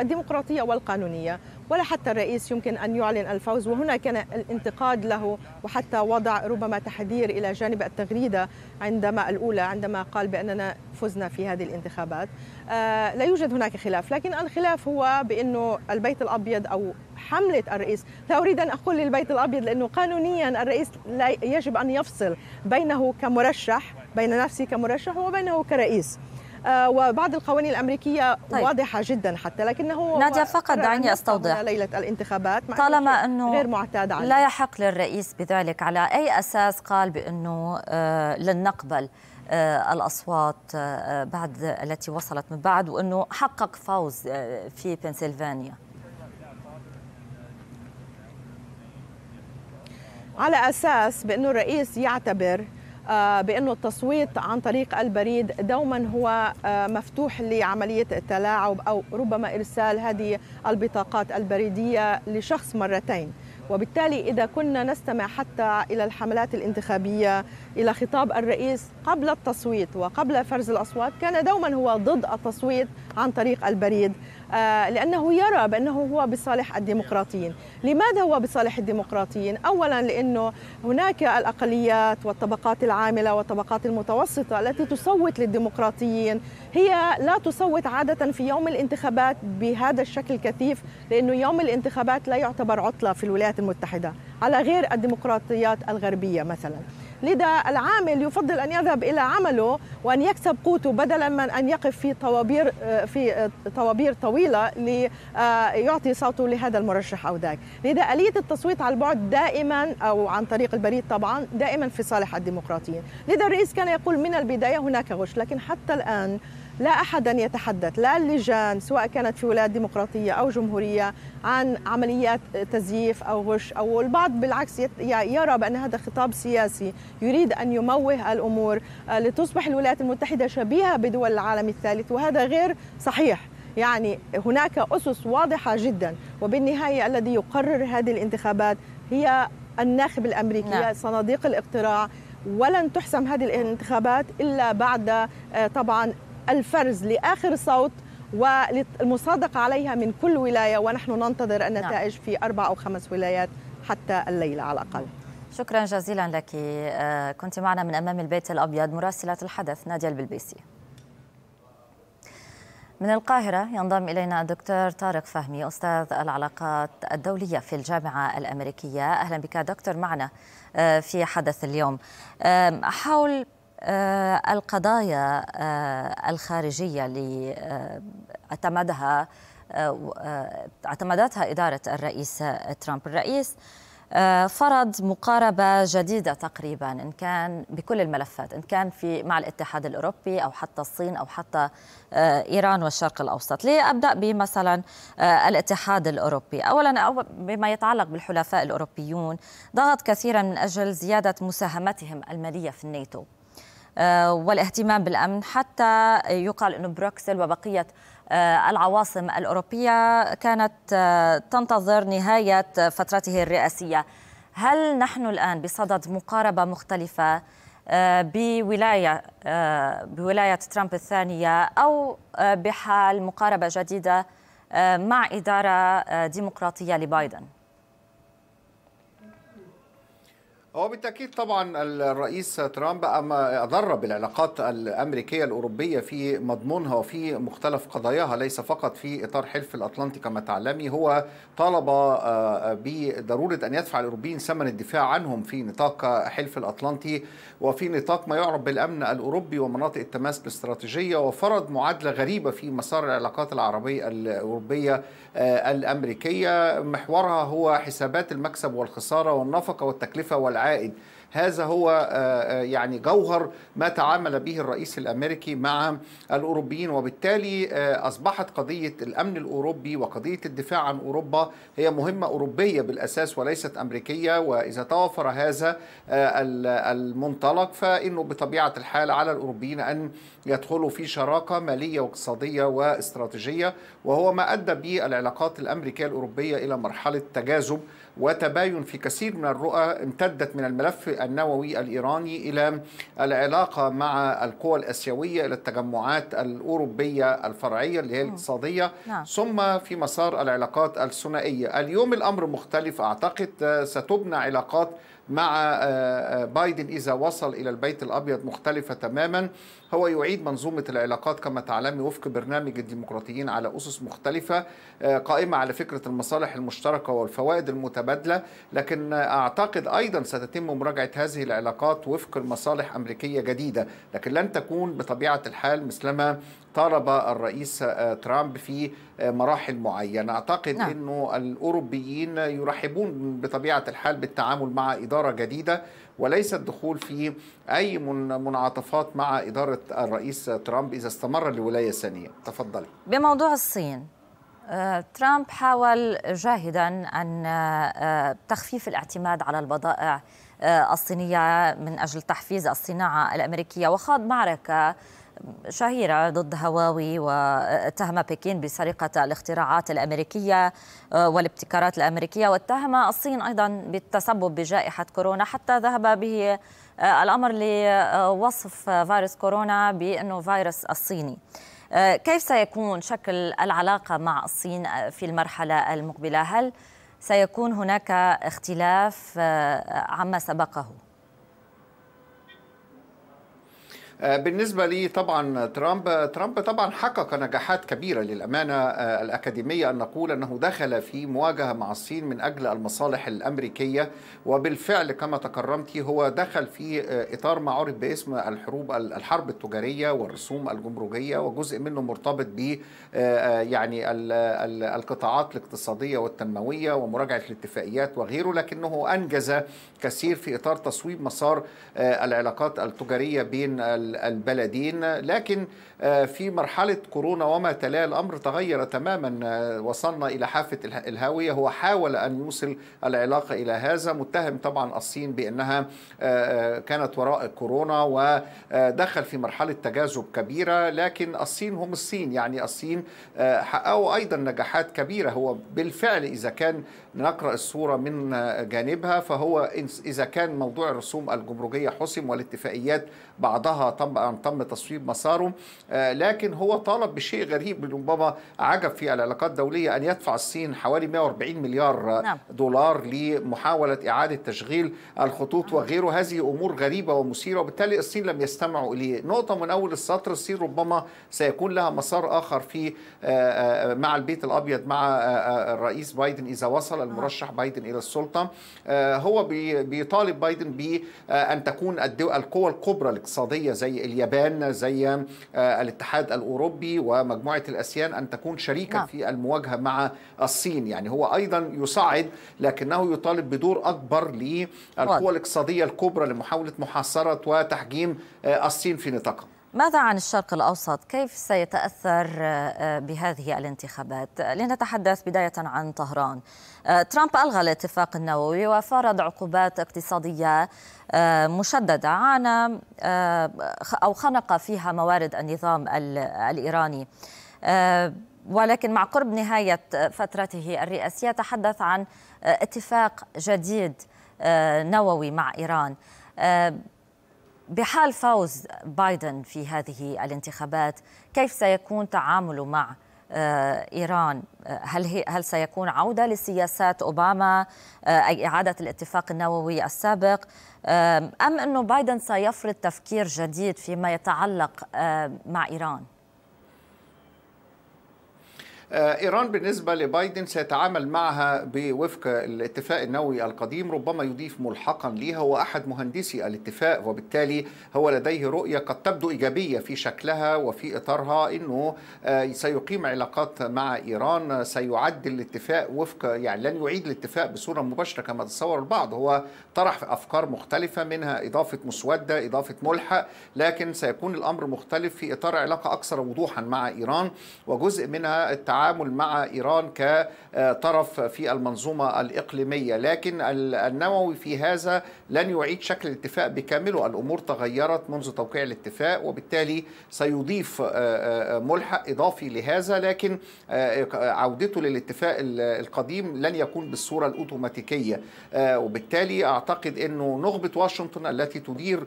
الديمقراطيه والقانونيه ولا حتى الرئيس يمكن أن يعلن الفوز وهنا كان الانتقاد له وحتى وضع ربما تحذير إلى جانب التغريدة عندما الأولى عندما قال بأننا فزنا في هذه الانتخابات آه، لا يوجد هناك خلاف لكن الخلاف هو بأنه البيت الأبيض أو حملة الرئيس لا أريد أن أقول للبيت الأبيض لأنه قانونيا الرئيس لا يجب أن يفصل بينه كمرشح بين نفسه كمرشح وبينه كرئيس آه، وبعض القوانين الامريكيه طيب. واضحه جدا حتى لكنه ناديه فقط دعني استوضح ليله الانتخابات طالما انه غير معتاد عليه لا يحق للرئيس بذلك على اي اساس قال بانه آه، لن نقبل آه، الاصوات بعد التي وصلت من بعد وانه حقق فوز في بنسلفانيا على اساس بانه الرئيس يعتبر آه، بأنه التصويت عن طريق البريد دوما هو آه، مفتوح لعملية التلاعب أو ربما إرسال هذه البطاقات البريدية لشخص مرتين وبالتالي إذا كنا نستمع حتى إلى الحملات الانتخابية إلى خطاب الرئيس قبل التصويت وقبل فرز الأصوات كان دوما هو ضد التصويت عن طريق البريد آه، لأنه يرى بأنه هو بصالح الديمقراطيين لماذا هو بصالح الديمقراطيين؟ أولا لأنه هناك الأقليات والطبقات العاملة والطبقات المتوسطة التي تصوت للديمقراطيين هي لا تصوت عادة في يوم الانتخابات بهذا الشكل الكثيف لأنه يوم الانتخابات لا يعتبر عطلة في الولايات المتحدة على غير الديمقراطيات الغربية مثلاً لذا العامل يفضل أن يذهب إلى عمله وأن يكسب قوته بدلا من أن يقف في طوابير آه، في آه، طوابير طويلة ليعطي آه، صوته لهذا المرشح أو ذاك لذا آلية التصويت على البعد دائما أو عن طريق البريد طبعا دائما في صالح الديمقراطيين لذا الرئيس كان يقول من البداية هناك غش لكن حتى الآن لا احد يتحدث لا اللجان سواء كانت في ولايات ديمقراطية أو جمهورية عن عمليات تزييف أو غش أو البعض بالعكس يرى بأن هذا خطاب سياسي يريد أن يموه الأمور آه، لتصبح الولايات المتحدة شبيهة بدول العالم الثالث وهذا غير صحيح يعني هناك أسس واضحة جدا وبالنهاية الذي يقرر هذه الانتخابات هي الناخب الأمريكي نعم. صناديق الاقتراع ولن تحسم هذه الانتخابات إلا بعد آه، طبعا الفرز لاخر صوت والمصادقه عليها من كل ولايه ونحن ننتظر النتائج نعم. في اربع او خمس ولايات حتى الليله على الاقل. شكرا جزيلا لك آه، كنت معنا من امام البيت الابيض مراسله الحدث ناديه البلبيسي. من القاهرة ينضم إلينا الدكتور طارق فهمي أستاذ العلاقات الدولية في الجامعة الأمريكية أهلا بك دكتور معنا آه، في حدث اليوم حول آه، القضايا آه، الخارجية اللي آه، اعتمدها اعتمدتها إدارة الرئيس ترامب الرئيس فرض مقاربة جديدة تقريبا إن كان بكل الملفات إن كان في مع الاتحاد الأوروبي أو حتى الصين أو حتى إيران والشرق الأوسط لأبدأ بمثلا الاتحاد الأوروبي أولا أو بما يتعلق بالحلفاء الأوروبيون ضغط كثيرا من أجل زيادة مساهمتهم المالية في الناتو آه، والاهتمام بالامن حتى يقال انه بروكسل وبقيه آه، العواصم الاوروبيه كانت آه، تنتظر نهايه فترته الرئاسيه. هل نحن الان بصدد مقاربه مختلفه بولايه بولايه ترامب الثانيه او بحال مقاربه جديده مع اداره ديمقراطيه لبايدن؟ هو بالتاكيد طبعا الرئيس ترامب اضر بالعلاقات الامريكيه الاوروبيه في مضمونها وفي مختلف قضاياها ليس فقط في اطار حلف الاطلنطي كما تعلمي هو طالب آه، بضروره ان يدفع الاوروبيين ثمن الدفاع عنهم في نطاق حلف الاطلنطي وفي نطاق ما يعرف بالامن الاوروبي ومناطق التماس الاستراتيجيه وفرض معادله غريبه في مسار العلاقات العربيه الاوروبيه آه، الامريكيه محورها هو حسابات المكسب والخساره والنفقه والتكلفه والعائد العائد هذا هو آه، آه، يعني جوهر ما تعامل به الرئيس الامريكي مع الاوروبيين وبالتالي آه، اصبحت قضيه الامن الاوروبي وقضيه الدفاع عن اوروبا هي مهمه اوروبيه بالاساس وليست امريكيه واذا توافر هذا المنطلق فانه بطبيعه الحال على الاوروبيين ان يدخلوا في شراكه ماليه واقتصاديه واستراتيجيه وهو ما ادى بالعلاقات الامريكيه الاوروبيه الى مرحله تجاذب وتباين في كثير من الرؤى امتدت من الملف النووي الإيراني إلى العلاقة مع القوى الأسيوية إلى التجمعات الأوروبية الفرعية اللي هي الاقتصادية نعم. ثم في مسار العلاقات الثنائية اليوم الأمر مختلف أعتقد ستبنى علاقات مع آه، آه، بايدن إذا وصل إلى البيت الأبيض مختلفة تماما هو يعيد منظومة العلاقات كما تعلمي وفق برنامج الديمقراطيين على أسس مختلفة آه، قائمة على فكرة المصالح المشتركة والفوائد المتبادلة لكن أعتقد أيضا ستتم مراجعة هذه العلاقات وفق المصالح أمريكية جديدة لكن لن تكون بطبيعة الحال مثلما طالب الرئيس آه، ترامب في آه، مراحل معينة أعتقد نعم. أنه الأوروبيين يرحبون بطبيعة الحال بالتعامل مع إدارة جديدة وليس الدخول في أي منعطفات مع إدارة الرئيس ترامب إذا استمر لولاية ثانية تفضلي بموضوع الصين آه، ترامب حاول جاهدا أن تخفيف الاعتماد على البضائع الصينية من أجل تحفيز الصناعة الأمريكية وخاض معركة شهيرة ضد هواوي واتهم بكين بسرقة الاختراعات الأمريكية آه، والابتكارات الأمريكية واتهم الصين أيضا بالتسبب بجائحة كورونا حتى ذهب به آه، الأمر لوصف فيروس كورونا بأنه فيروس الصيني آه، كيف سيكون شكل العلاقة مع الصين في المرحلة المقبلة؟ هل سيكون هناك اختلاف عما سبقه؟ آه، بالنسبه لي طبعا ترامب ترامب طبعا حقق نجاحات كبيره للامانه آه، الاكاديميه ان نقول انه دخل في مواجهه مع الصين من اجل المصالح الامريكيه وبالفعل كما تكرمت هو دخل في آه، اطار ما عرف باسم الحروب الحرب التجاريه والرسوم الجمركيه وجزء منه مرتبط ب يعني القطاعات الاقتصاديه والتنمويه ومراجعه الاتفاقيات وغيره لكنه انجز كثير في اطار تصويب مسار العلاقات التجاريه بين البلدين لكن آه، في مرحلة كورونا وما تلاه الأمر تغير تماما آه، وصلنا إلى حافة الهاوية هو حاول أن يوصل العلاقة إلى هذا متهم طبعا الصين بأنها آه، كانت وراء كورونا ودخل في مرحلة تجاذب كبيرة لكن الصين هم الصين يعني الصين حققوا أيضا نجاحات كبيرة هو بالفعل إذا كان نقرأ الصورة من جانبها فهو إذا كان موضوع الرسوم الجمركية حسم والاتفاقيات بعضها تم تصويب مساره آه، لكن هو طالب بشيء غريب من اوباما عجب في العلاقات الدوليه ان يدفع الصين حوالي 140 مليار نعم. دولار لمحاوله اعاده تشغيل الخطوط وغيره هذه امور غريبه ومثيره وبالتالي الصين لم يستمعوا اليه نقطه من اول السطر الصين ربما سيكون لها مسار اخر في آه، آه، مع البيت الابيض مع الرئيس بايدن اذا وصل المرشح بايدن الى السلطه هو بيطالب بايدن بان تكون القوى الكبرى الاقتصاديه زي اليابان زي الاتحاد الأوروبي ومجموعة الأسيان أن تكون شريكا نعم. في المواجهة مع الصين يعني هو أيضا يصعد لكنه يطالب بدور أكبر للقوى طيب. الاقتصادية الكبرى لمحاولة محاصرة وتحجيم آه، الصين في نطاقها ماذا عن الشرق الأوسط؟ كيف سيتأثر آه، آه، بهذه الانتخابات؟ لنتحدث بداية عن طهران ترامب ألغى الاتفاق النووي وفرض عقوبات اقتصادية آه، مشددة عانى آه، أو خنق فيها موارد النظام الإيراني آه، ولكن مع قرب نهاية فترته الرئاسية تحدث عن اتفاق جديد نووي مع إيران بحال فوز بايدن في هذه الانتخابات كيف سيكون تعامله مع آه، ايران آه، هل هي هل سيكون عوده لسياسات اوباما آه، اي اعاده الاتفاق النووي السابق ام انه بايدن سيفرض تفكير جديد فيما يتعلق مع ايران؟ آه، إيران بالنسبة لبايدن سيتعامل معها بوفق الاتفاق النووي القديم ربما يضيف ملحقا ليها هو أحد مهندسي الاتفاق وبالتالي هو لديه رؤية قد تبدو إيجابية في شكلها وفي إطارها أنه آه، سيقيم علاقات مع إيران سيعد الاتفاق وفق يعني لن يعيد الاتفاق بصورة مباشرة كما تصور البعض هو طرح أفكار مختلفة منها إضافة مسودة إضافة ملحق لكن سيكون الأمر مختلف في إطار علاقة أكثر وضوحا مع إيران وجزء منها التعامل التعامل مع إيران كطرف في المنظومة الإقليمية لكن النووي في هذا لن يعيد شكل الاتفاق بكامله الأمور تغيرت منذ توقيع الاتفاق وبالتالي سيضيف آه، آه، آه، ملحق إضافي لهذا لكن عودته للاتفاق القديم لن يكون بالصورة الأوتوماتيكية وبالتالي أعتقد أنه نخبة واشنطن التي تدير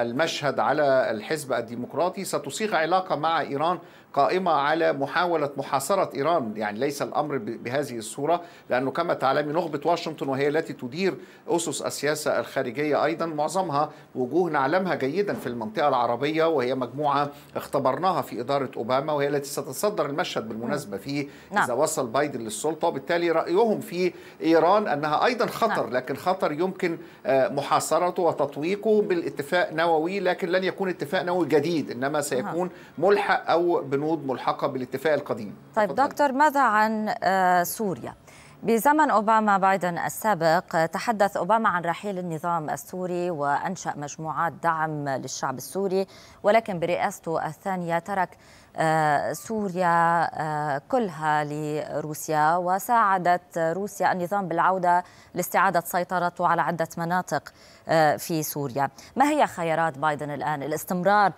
المشهد على الحزب الديمقراطي ستصيغ علاقة مع إيران قائمة على محاولة محاصرة إيران يعني ليس الأمر بهذه الصورة لأنه كما تعلمي نخبة واشنطن وهي التي تدير أسس السياسة الخارجية أيضا معظمها وجوه نعلمها جيدا في المنطقة العربية وهي مجموعة اختبرناها في إدارة أوباما وهي التي ستتصدر المشهد بالمناسبة في نعم. إذا وصل بايدن للسلطة وبالتالي رأيهم في إيران أنها أيضا خطر نعم. لكن خطر يمكن آه، محاصرته وتطويقه بالاتفاق نووي لكن لن يكون اتفاق نووي جديد إنما سيكون ملحق أو بنوع بنود ملحقه بالاتفاق القديم طيب فضل. دكتور ماذا عن آه، سوريا بزمن أوباما بايدن السابق آه، تحدث أوباما عن رحيل النظام السوري وأنشأ مجموعات دعم للشعب السوري ولكن برئاسته الثانية ترك آه، سوريا آه، كلها لروسيا وساعدت روسيا النظام بالعودة لاستعادة سيطرته على عدة مناطق آه، في سوريا ما هي خيارات بايدن الآن الاستمرار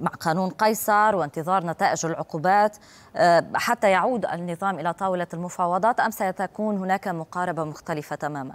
مع قانون قيصر وانتظار نتائج العقوبات حتى يعود النظام إلى طاولة المفاوضات أم ستكون هناك مقاربة مختلفة تماماً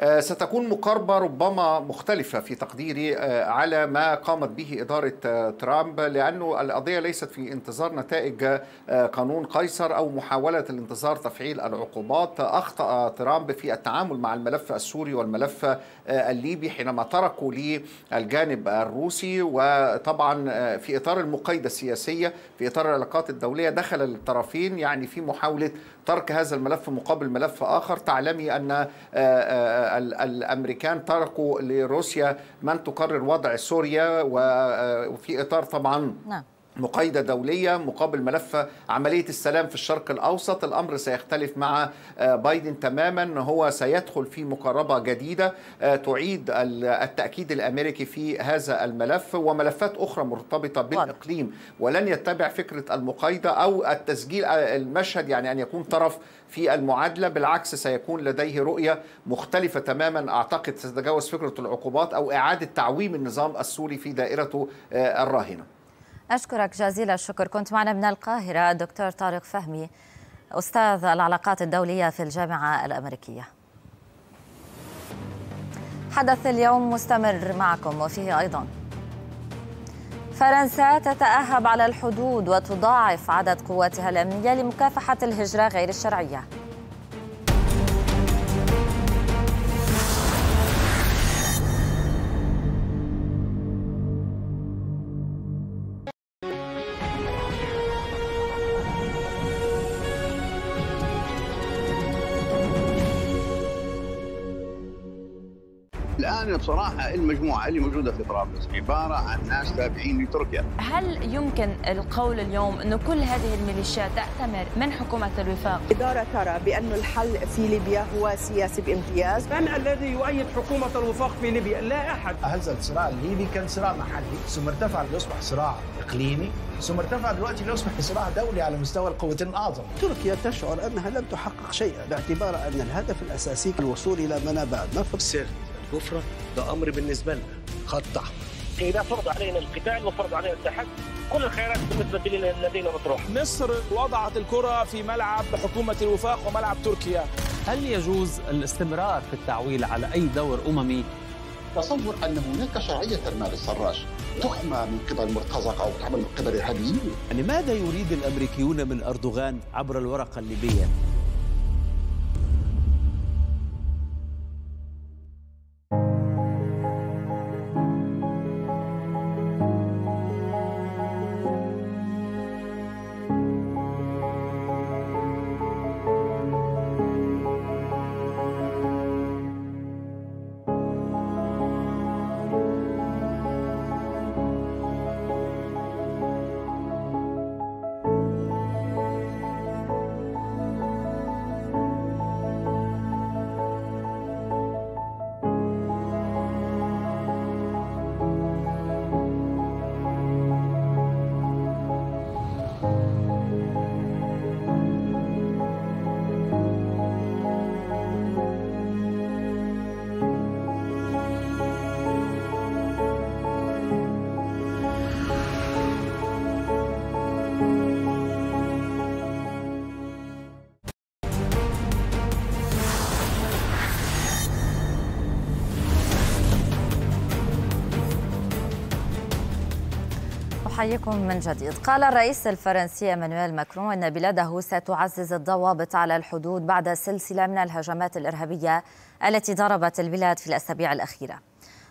آه، ستكون مقاربة ربما مختلفة في تقديري آه، على ما قامت به إدارة آه، ترامب لأنه القضية ليست في انتظار نتائج قانون قيصر أو محاولة الانتظار تفعيل العقوبات أخطأ ترامب في التعامل مع الملف السوري والملف الليبي حينما تركوا للجانب الروسي وطبعا في إطار المقايدة السياسية في إطار العلاقات الدولية دخل الطرفين يعني في محاولة ترك هذا الملف مقابل ملف آخر تعلمي أن آه، آه، الأمريكان تركوا لروسيا من تقرر وضع سوريا آه، وفي إطار طبعا نعم. مقايدة دولية مقابل ملف عملية السلام في الشرق الأوسط الأمر سيختلف مع آه، بايدن تماما هو سيدخل في مقاربة جديدة آه، تعيد التأكيد الأمريكي في هذا الملف وملفات أخرى مرتبطة بالإقليم ولن يتبع فكرة المقايدة أو التسجيل آه، المشهد يعني أن يكون طرف في المعادلة بالعكس سيكون لديه رؤية مختلفة تماما أعتقد ستتجاوز فكرة العقوبات أو إعادة تعويم النظام السوري في دائرته الراهنة أشكرك جزيل الشكر كنت معنا من القاهرة دكتور طارق فهمي أستاذ العلاقات الدولية في الجامعة الأمريكية حدث اليوم مستمر معكم وفيه أيضا فرنسا تتأهب على الحدود وتضاعف عدد قواتها الأمنية لمكافحة الهجرة غير الشرعية بصراحه المجموعه اللي موجوده في طرابلس عباره عن ناس تابعين لتركيا. هل يمكن القول اليوم انه كل هذه الميليشيات تأتمر من حكومه الوفاق؟ الاداره ترى بان الحل في ليبيا هو سياسي بامتياز. من الذي يؤيد حكومه الوفاق في ليبيا؟ لا احد. هذا الصراع الليبي كان صراع محلي ثم ارتفع ليصبح صراع اقليمي ثم ارتفع دلوقتي ليصبح صراع دولي على مستوى القوتين الاعظم. تركيا تشعر انها لم تحقق شيئا باعتبار ان الهدف الاساسي الوصول الى ما بعد. كفرة ده أمر بالنسبة لنا خط أحمر إذا إيه، فرض علينا القتال وفرض علينا التحد كل الخيارات بالنسبة لدينا مطروحة مصر وضعت الكرة في ملعب حكومة الوفاق وملعب تركيا هل يجوز الاستمرار في التعويل على أي دور أممي؟ تصور أن هناك شرعية ما للسراج تحمى من قبل مرتزقة أو تحمى من قبل إرهابيين لماذا يريد الأمريكيون من أردوغان عبر الورقة الليبية؟ عليكم من جديد قال الرئيس الفرنسي مانويل ماكرون أن بلاده ستعزز الضوابط على الحدود بعد سلسلة من الهجمات الإرهابية التي ضربت البلاد في الأسابيع الأخيرة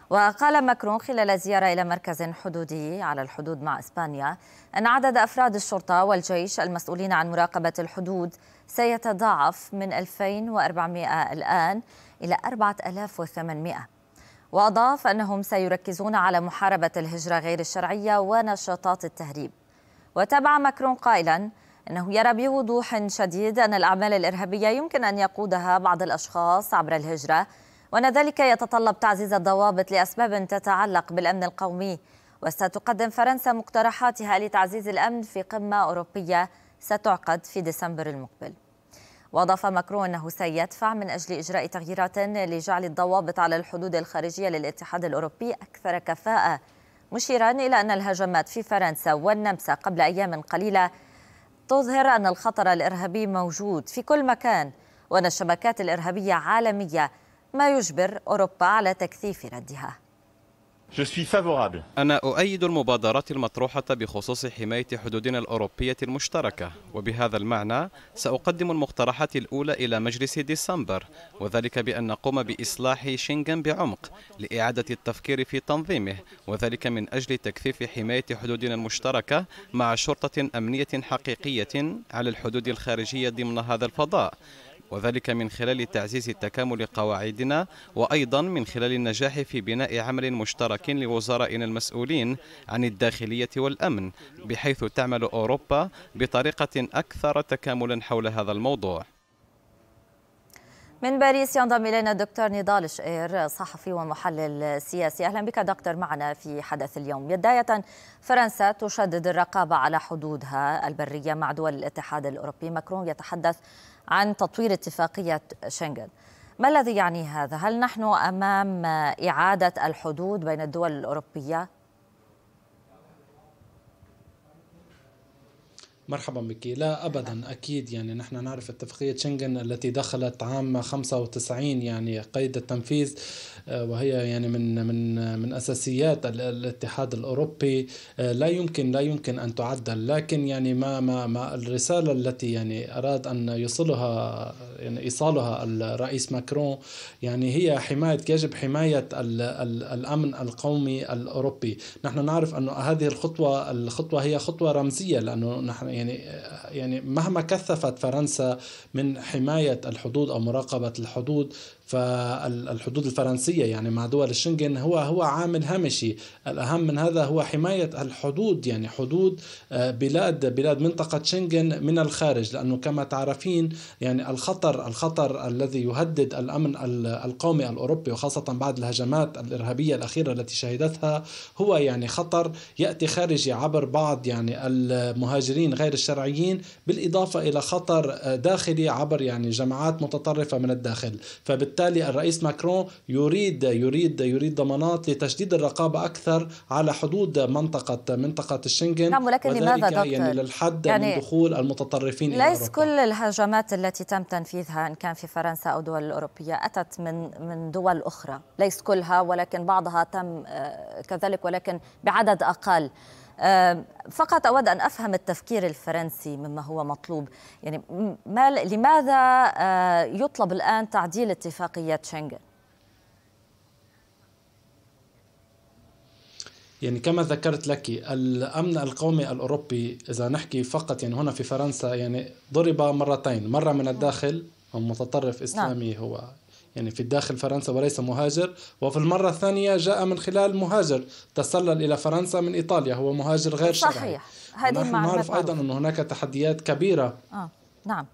وقال ماكرون خلال زيارة إلى مركز حدودي على الحدود مع إسبانيا أن عدد أفراد الشرطة والجيش المسؤولين عن مراقبة الحدود سيتضاعف من 2400 الآن إلى 4800 وأضاف أنهم سيركزون على محاربة الهجرة غير الشرعية ونشاطات التهريب وتابع ماكرون قائلا أنه يرى بوضوح شديد أن الأعمال الإرهابية يمكن أن يقودها بعض الأشخاص عبر الهجرة وأن ذلك يتطلب تعزيز الضوابط لأسباب تتعلق بالأمن القومي وستقدم فرنسا مقترحاتها لتعزيز الأمن في قمة أوروبية ستعقد في ديسمبر المقبل واضاف ماكرون انه سيدفع من اجل اجراء تغييرات لجعل الضوابط على الحدود الخارجيه للاتحاد الاوروبي اكثر كفاءه مشيرا الى ان الهجمات في فرنسا والنمسا قبل ايام قليله تظهر ان الخطر الارهابي موجود في كل مكان وان الشبكات الارهابيه عالميه ما يجبر اوروبا على تكثيف ردها أنا أؤيد المبادرات المطروحة بخصوص حماية حدودنا الأوروبية المشتركة وبهذا المعنى سأقدم المقترحات الأولى إلى مجلس ديسمبر وذلك بأن نقوم بإصلاح شنغن بعمق لإعادة التفكير في تنظيمه وذلك من أجل تكثيف حماية حدودنا المشتركة مع شرطة أمنية حقيقية على الحدود الخارجية ضمن هذا الفضاء وذلك من خلال تعزيز تكامل قواعدنا وأيضا من خلال النجاح في بناء عمل مشترك لوزرائنا المسؤولين عن الداخلية والأمن بحيث تعمل أوروبا بطريقة أكثر تكاملا حول هذا الموضوع من باريس ينضم إلينا الدكتور نضال شقير صحفي ومحلل سياسي أهلا بك دكتور معنا في حدث اليوم بداية فرنسا تشدد الرقابة على حدودها البرية مع دول الاتحاد الأوروبي ماكرون يتحدث عن تطوير اتفاقية شنغن ما الذي يعني هذا؟ هل نحن أمام إعادة الحدود بين الدول الأوروبية؟ مرحبا بك لا ابدا اكيد يعني نحن نعرف اتفاقيه شنغن التي دخلت عام 95 يعني قيد التنفيذ آه، وهي يعني من من من اساسيات الاتحاد الاوروبي آه، لا يمكن لا يمكن ان تعدل لكن يعني ما ما ما الرساله التي يعني اراد ان يوصلها يعني ايصالها الرئيس ماكرون يعني هي حمايه يجب حمايه الـ الـ الامن القومي الاوروبي نحن نعرف انه هذه الخطوه الخطوه هي خطوه رمزيه لانه نحن يعني يعني مهما كثفت فرنسا من حمايه الحدود او مراقبه الحدود فالحدود الفرنسيه يعني مع دول الشنغن هو هو عامل هامشي الاهم من هذا هو حمايه الحدود يعني حدود آه، بلاد بلاد منطقه شنغن من الخارج لانه كما تعرفين يعني الخطر الخطر الذي يهدد الامن القومي الاوروبي وخاصه بعد الهجمات الارهابيه الاخيره التي شهدتها هو يعني خطر ياتي خارجي عبر بعض يعني المهاجرين غير الشرعيين بالاضافه الى خطر آه، داخلي عبر يعني جماعات متطرفه من الداخل فبالتالي وبالتالي الرئيس ماكرون يريد يريد يريد ضمانات لتشديد الرقابه اكثر على حدود منطقه منطقه الشنغن نعم ولكن لماذا يعني دكتور يعني للحد يعني من دخول المتطرفين إلى ليس كل الهجمات التي تم تنفيذها ان كان في فرنسا او دول الاوروبيه اتت من من دول اخرى ليس كلها ولكن بعضها تم آه، كذلك ولكن بعدد اقل فقط أود أن أفهم التفكير الفرنسي مما هو مطلوب يعني ما لماذا أه، يطلب الآن تعديل اتفاقية شنغن؟ يعني كما ذكرت لك الامن القومي الاوروبي اذا نحكي فقط يعني هنا في فرنسا يعني ضرب مرتين مره من الداخل نعم. متطرف اسلامي نعم. هو يعني في الداخل فرنسا وليس مهاجر وفي المرة الثانية جاء من خلال مهاجر تسلل إلى فرنسا من إيطاليا هو مهاجر غير صحيح. شرعي صحيح هذه نحن نعرف أيضا أن هناك تحديات كبيرة آه. نعم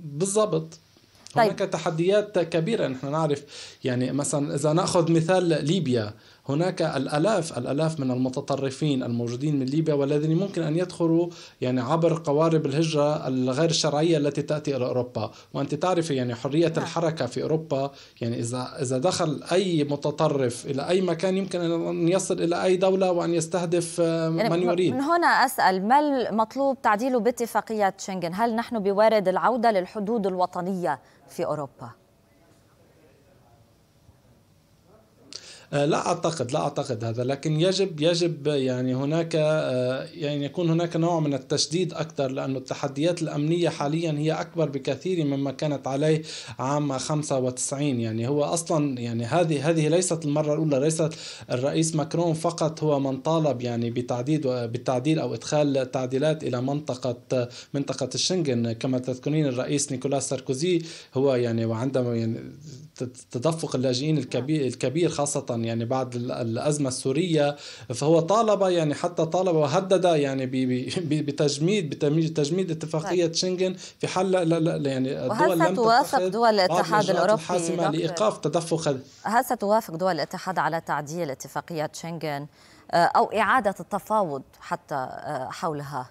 بالضبط طيب. هناك تحديات كبيرة نحن نعرف يعني مثلا إذا نأخذ مثال ليبيا هناك الآلاف الآلاف من المتطرفين الموجودين من ليبيا والذين ممكن أن يدخلوا يعني عبر قوارب الهجرة الغير الشرعية التي تأتي إلى أوروبا وأنت تعرفي يعني حرية نعم. الحركة في أوروبا يعني إذا إذا دخل أي متطرف إلى أي مكان يمكن أن يصل إلى أي دولة وأن يستهدف آه، يعني من يريد من هنا أسأل ما المطلوب تعديله باتفاقية شنغن هل نحن بوارد العودة للحدود الوطنية في أوروبا؟ آه، لا اعتقد لا اعتقد هذا لكن يجب يجب آه، يعني هناك آه، يعني يكون هناك نوع من التشديد اكثر لأن التحديات الامنيه حاليا هي اكبر بكثير مما كانت عليه عام 95 يعني هو اصلا يعني هذه هذه ليست المره الاولى ليست الرئيس ماكرون فقط هو من طالب يعني بتعديد بالتعديل او ادخال تعديلات الى منطقه منطقه الشنغن كما تذكرين الرئيس نيكولاس ساركوزي هو يعني وعندما يعني تدفق اللاجئين الكبير الكبير خاصه يعني بعد الأزمة السورية فهو طالب يعني حتى طالب وهدد يعني *laughs* بتجميد بتجميد اتفاقية طيب. شنغن في حل لا لا يعني الدول لم توافق دول الاتحاد الأوروبي لإيقاف تدفق هل ستوافق دول الاتحاد على تعديل اتفاقية شنغن آه، أو إعادة التفاوض حتى آه، حولها؟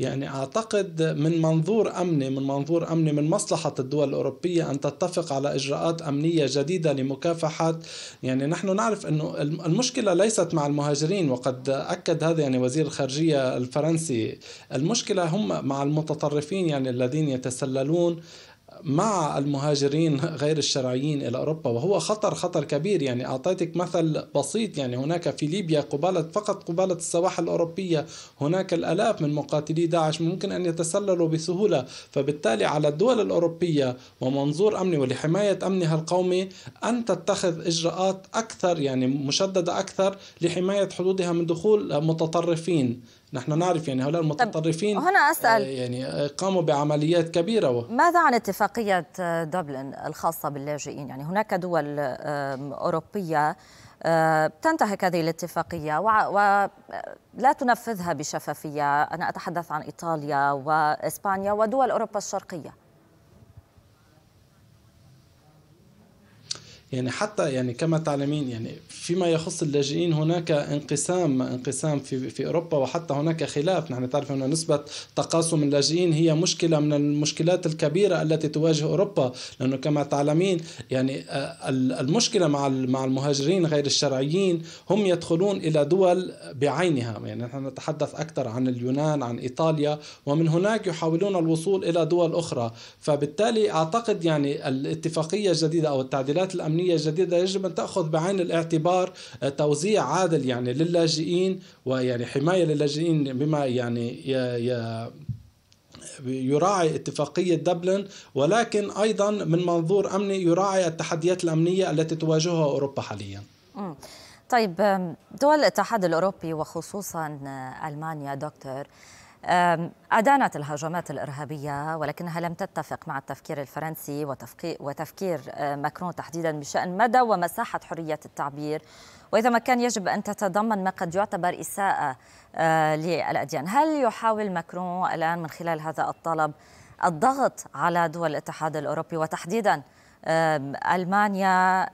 يعني أعتقد من منظور أمني من منظور أمني من مصلحة الدول الأوروبية أن تتفق على إجراءات أمنية جديدة لمكافحة يعني نحن نعرف أنه المشكلة ليست مع المهاجرين وقد أكد هذا يعني وزير الخارجية الفرنسي المشكلة هم مع المتطرفين يعني الذين يتسللون مع المهاجرين غير الشرعيين الى اوروبا وهو خطر خطر كبير يعني اعطيتك مثل بسيط يعني هناك في ليبيا قبالة فقط قبالة السواحل الاوروبيه هناك الالاف من مقاتلي داعش ممكن ان يتسللوا بسهوله فبالتالي على الدول الاوروبيه ومنظور امني ولحمايه امنها القومي ان تتخذ اجراءات اكثر يعني مشدده اكثر لحمايه حدودها من دخول متطرفين نحن نعرف يعني هؤلاء المتطرفين هنا أسأل آه، يعني آه، قاموا بعمليات كبيرة و... ماذا عن اتفاقية آه، دبلن الخاصة باللاجئين يعني هناك دول أوروبية تنتهك هذه الاتفاقية ولا تنفذها بشفافية أنا أتحدث عن إيطاليا وإسبانيا ودول أوروبا الشرقية يعني حتى يعني كما تعلمين يعني فيما يخص اللاجئين هناك انقسام انقسام في في اوروبا وحتى هناك خلاف نحن تعرف ان نسبه تقاسم اللاجئين هي مشكله من المشكلات الكبيره التي تواجه اوروبا لانه كما تعلمين يعني آه، المشكله مع مع المهاجرين غير الشرعيين هم يدخلون الى دول بعينها يعني نحن نتحدث اكثر عن اليونان عن ايطاليا ومن هناك يحاولون الوصول الى دول اخرى فبالتالي اعتقد يعني الاتفاقيه الجديده او التعديلات الامنيه قانونية الجديدة يجب أن تأخذ بعين الاعتبار آه، توزيع عادل يعني للاجئين ويعني حماية للاجئين بما يعني ي... يراعي اتفاقية دبلن ولكن أيضا من منظور أمني يراعي التحديات الأمنية التي تواجهها أوروبا حاليا طيب دول الاتحاد الأوروبي وخصوصا آه، ألمانيا دكتور أدانت الهجمات الإرهابية ولكنها لم تتفق مع التفكير الفرنسي وتفكير أه، ماكرون تحديدا بشأن مدى ومساحة حرية التعبير وإذا ما كان يجب أن تتضمن ما قد يعتبر إساءة أه، للأديان هل يحاول ماكرون الآن من خلال هذا الطلب الضغط على دول الاتحاد الأوروبي وتحديدا ألمانيا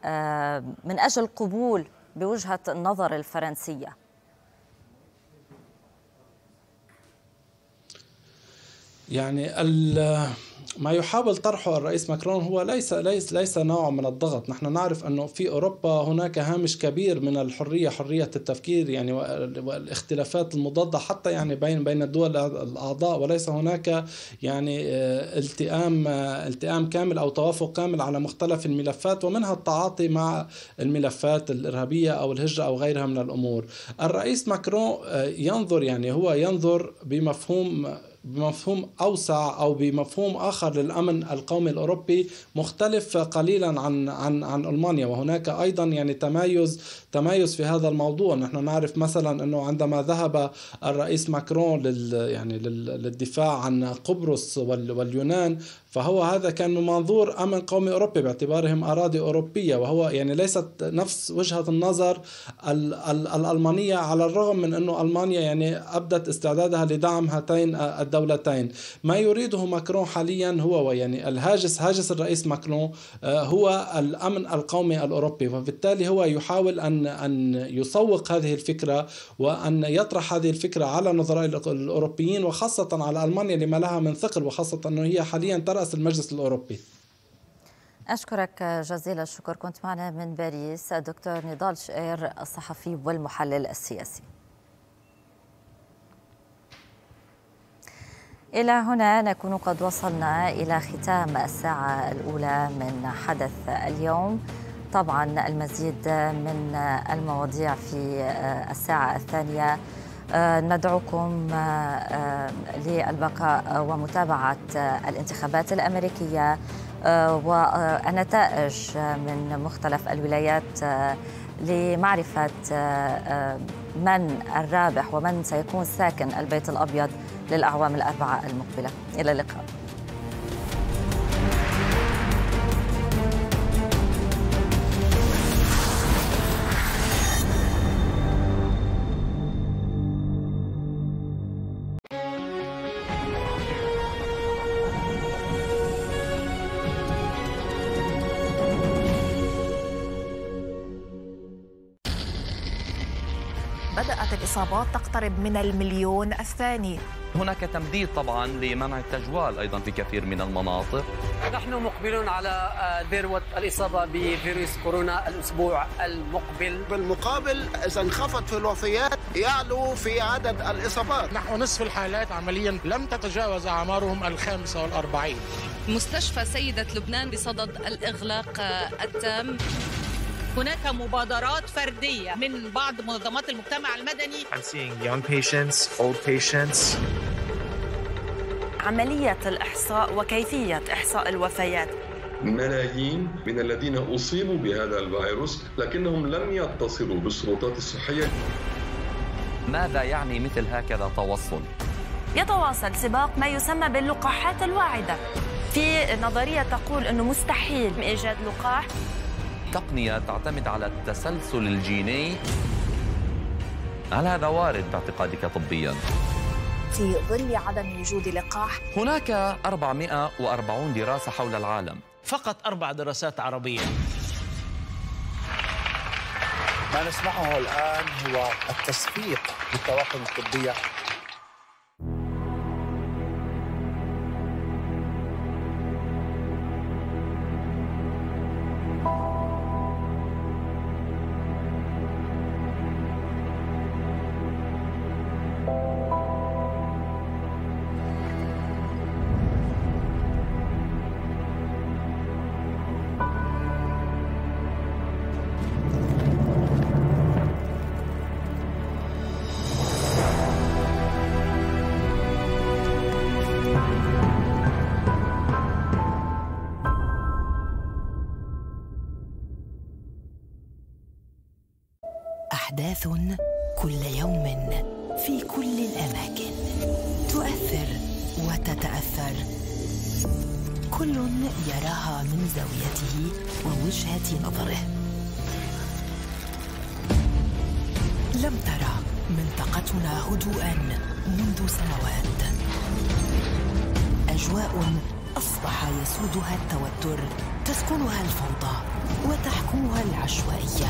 من أجل قبول بوجهة النظر الفرنسية يعني ما يحاول طرحه الرئيس ماكرون هو ليس ليس ليس نوع من الضغط، نحن نعرف انه في اوروبا هناك هامش كبير من الحريه، حريه التفكير يعني والاختلافات المضاده حتى يعني بين بين الدول الاعضاء وليس هناك يعني آه، التئام آه، التئام كامل او توافق كامل على مختلف الملفات ومنها التعاطي مع الملفات الارهابيه او الهجره او غيرها من الامور. الرئيس ماكرون آه، ينظر يعني هو ينظر بمفهوم بمفهوم اوسع او بمفهوم اخر للامن القومي الاوروبي مختلف قليلا عن عن عن المانيا وهناك ايضا يعني تمايز تمايز في هذا الموضوع نحن نعرف مثلا انه عندما ذهب الرئيس ماكرون لل يعني للدفاع عن قبرص واليونان فهو هذا كان من منظور امن قومي اوروبي باعتبارهم اراضي اوروبيه وهو يعني ليست نفس وجهه النظر الالمانيه على الرغم من انه المانيا يعني ابدت استعدادها لدعم هاتين الدولتين ما يريده ماكرون حاليا هو يعني الهاجس هاجس الرئيس ماكرون آه، هو الامن القومي الاوروبي فبالتالي هو يحاول ان ان يسوق هذه الفكره وان يطرح هذه الفكره على نظراء الاوروبيين وخاصه على المانيا لما لها من ثقل وخاصه انه هي حاليا ترى رأس المجلس الأوروبي أشكرك جزيل الشكر كنت معنا من باريس دكتور نضال شقير الصحفي والمحلل السياسي إلى هنا نكون قد وصلنا إلى ختام الساعة الأولى من حدث اليوم طبعا المزيد من المواضيع في الساعة الثانية آه، ندعوكم آه، آه، للبقاء ومتابعة الانتخابات الأمريكية والنتائج من مختلف الولايات لمعرفة من الرابح ومن سيكون ساكن البيت الأبيض للأعوام الأربعة المقبلة إلى اللقاء يقترب من المليون الثاني هناك تمديد طبعا لمنع التجوال أيضا في كثير من المناطق نحن مقبلون على ذروة آه، الإصابة بفيروس كورونا الأسبوع المقبل بالمقابل إذا انخفضت في الوفيات يعلو في عدد الإصابات نحو نصف الحالات عمليا لم تتجاوز أعمارهم ال 45 مستشفى سيدة لبنان بصدد الإغلاق التام هناك مبادرات فردية من بعض منظمات المجتمع المدني I'm seeing young patients, old patients. عملية الإحصاء وكيفية إحصاء الوفيات ملايين من الذين أصيبوا بهذا الفيروس لكنهم لم يتصلوا بالسلطات الصحية ماذا يعني مثل هكذا توصل؟ يتواصل سباق ما يسمى باللقاحات الواعدة في نظرية تقول أنه مستحيل إيجاد لقاح تقنية تعتمد على التسلسل الجيني هل هذا وارد باعتقادك طبياً؟ في ظل عدم وجود لقاح هناك 440 دراسة حول العالم فقط أربع دراسات عربية ما نسمعه الآن هو التصفيق بالطواقم الطبية وجهة نظره لم ترى منطقتنا هدوءا منذ سنوات أجواء أصبح يسودها التوتر تسكنها الفوضى وتحكمها العشوائية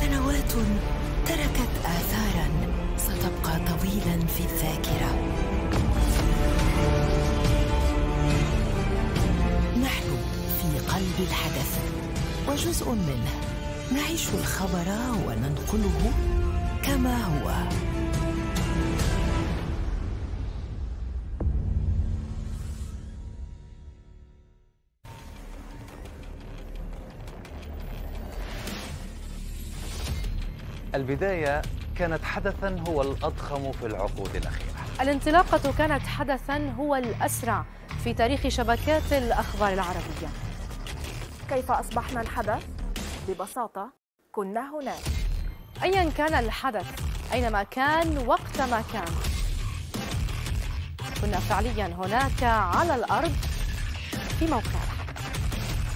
سنوات تركت آثارا ستبقى طويلا في الذاكرة قلب الحدث وجزء منه نعيش الخبر وننقله كما هو البداية كانت حدثا هو الأضخم في العقود الأخيرة الانطلاقة كانت حدثا هو الأسرع في تاريخ شبكات الأخبار العربية كيف أصبحنا الحدث؟ ببساطة كنا هناك أيا كان الحدث أينما كان وقتما كان كنا فعليا هناك على الأرض في موقع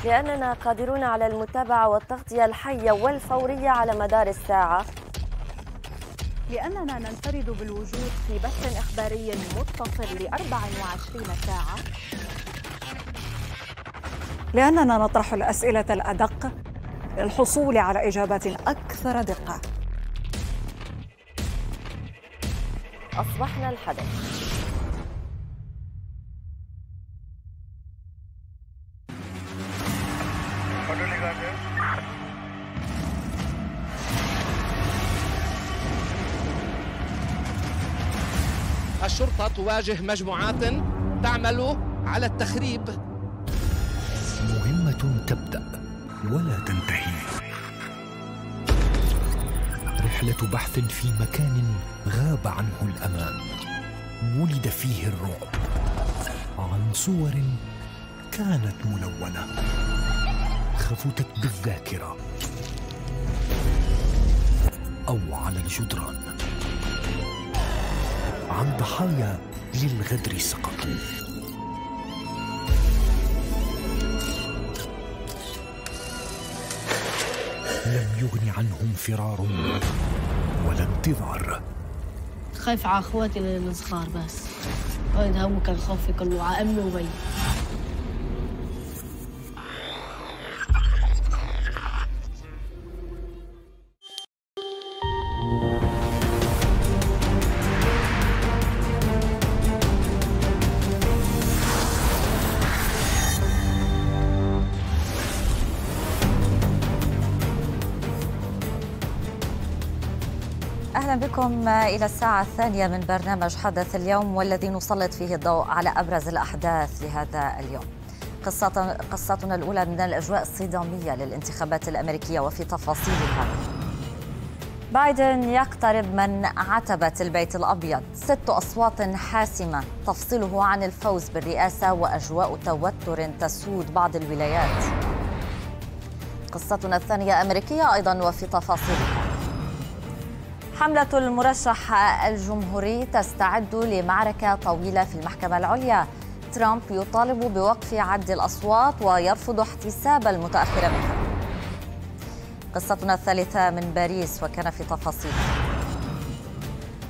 لأننا قادرون على المتابعة والتغطية الحية والفورية على مدار الساعة لأننا ننفرد بالوجود في بث إخباري متصل ل 24 ساعة لأننا نطرح الأسئلة الأدق للحصول على إجابات أكثر دقة أصبحنا الحدث الشرطة تواجه مجموعات تعمل على التخريب مهمة تبدأ ولا تنتهي. رحلة بحث في مكان غاب عنه الأمان. ولد فيه الرعب عن صور كانت ملونة. خفتت بالذاكرة أو على الجدران. عن ضحايا للغدر سقطوا. لم يغن عنهم فرار ولا انتظار خايف على اخواتي الصغار بس هذا هو كان خوفي كله على امي وبي بكم إلى الساعة الثانية من برنامج حدث اليوم والذي نسلط فيه الضوء على أبرز الأحداث لهذا اليوم قصتنا الأولى من الأجواء الصدامية للانتخابات الأمريكية وفي تفاصيلها بايدن يقترب من عتبة البيت الأبيض ست أصوات حاسمة تفصله عن الفوز بالرئاسة وأجواء توتر تسود بعض الولايات قصتنا الثانية أمريكية أيضا وفي تفاصيلها حملة المرشح الجمهوري تستعد لمعركة طويلة في المحكمة العليا ترامب يطالب بوقف عد الأصوات ويرفض احتساب المتأخرة منها قصتنا الثالثة من باريس وكان في تفاصيل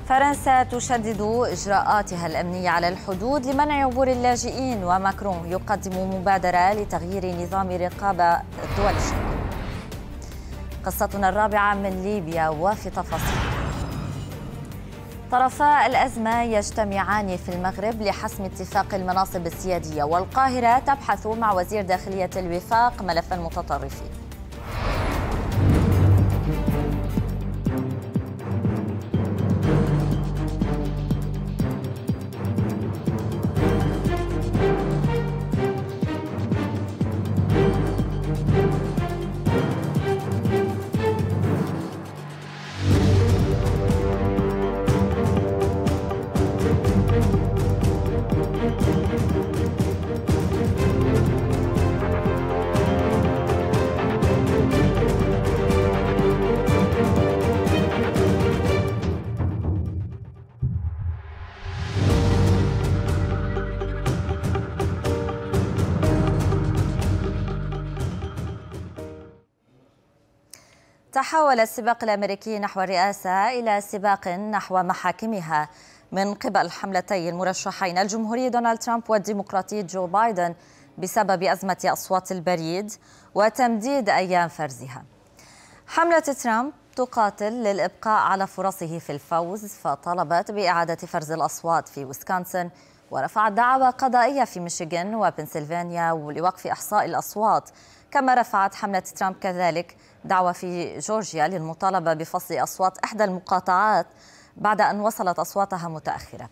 فرنسا تشدد إجراءاتها الأمنية على الحدود لمنع عبور اللاجئين وماكرون يقدم مبادرة لتغيير نظام رقابة الدول الشرق قصتنا الرابعة من ليبيا وفي تفاصيل طرفا الأزمة يجتمعان في المغرب لحسم اتفاق المناصب السيادية والقاهرة تبحث مع وزير داخلية الوفاق ملف المتطرفين تحول السباق الأمريكي نحو الرئاسة إلى سباق نحو محاكمها من قبل حملتي المرشحين الجمهوري دونالد ترامب والديمقراطي جو بايدن بسبب أزمة أصوات البريد وتمديد أيام فرزها حملة ترامب تقاتل للإبقاء على فرصه في الفوز فطلبت بإعادة فرز الأصوات في ويسكونسن ورفعت دعوى قضائية في ميشيغان وبنسلفانيا لوقف إحصاء الأصوات كما رفعت حملة ترامب كذلك دعوة في جورجيا للمطالبة بفصل أصوات إحدى المقاطعات بعد أن وصلت أصواتها متأخرة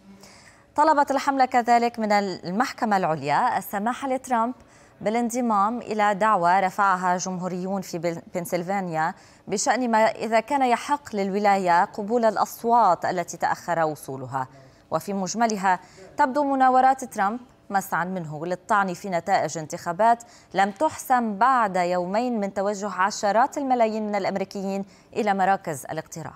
طلبت الحملة كذلك من المحكمة العليا السماح لترامب بالانضمام إلى دعوة رفعها جمهوريون في بنسلفانيا بشأن ما إذا كان يحق للولاية قبول الأصوات التي تأخر وصولها وفي مجملها تبدو مناورات ترامب مسعا منه للطعن في نتائج انتخابات لم تحسم بعد يومين من توجه عشرات الملايين من الامريكيين الى مراكز الاقتراع.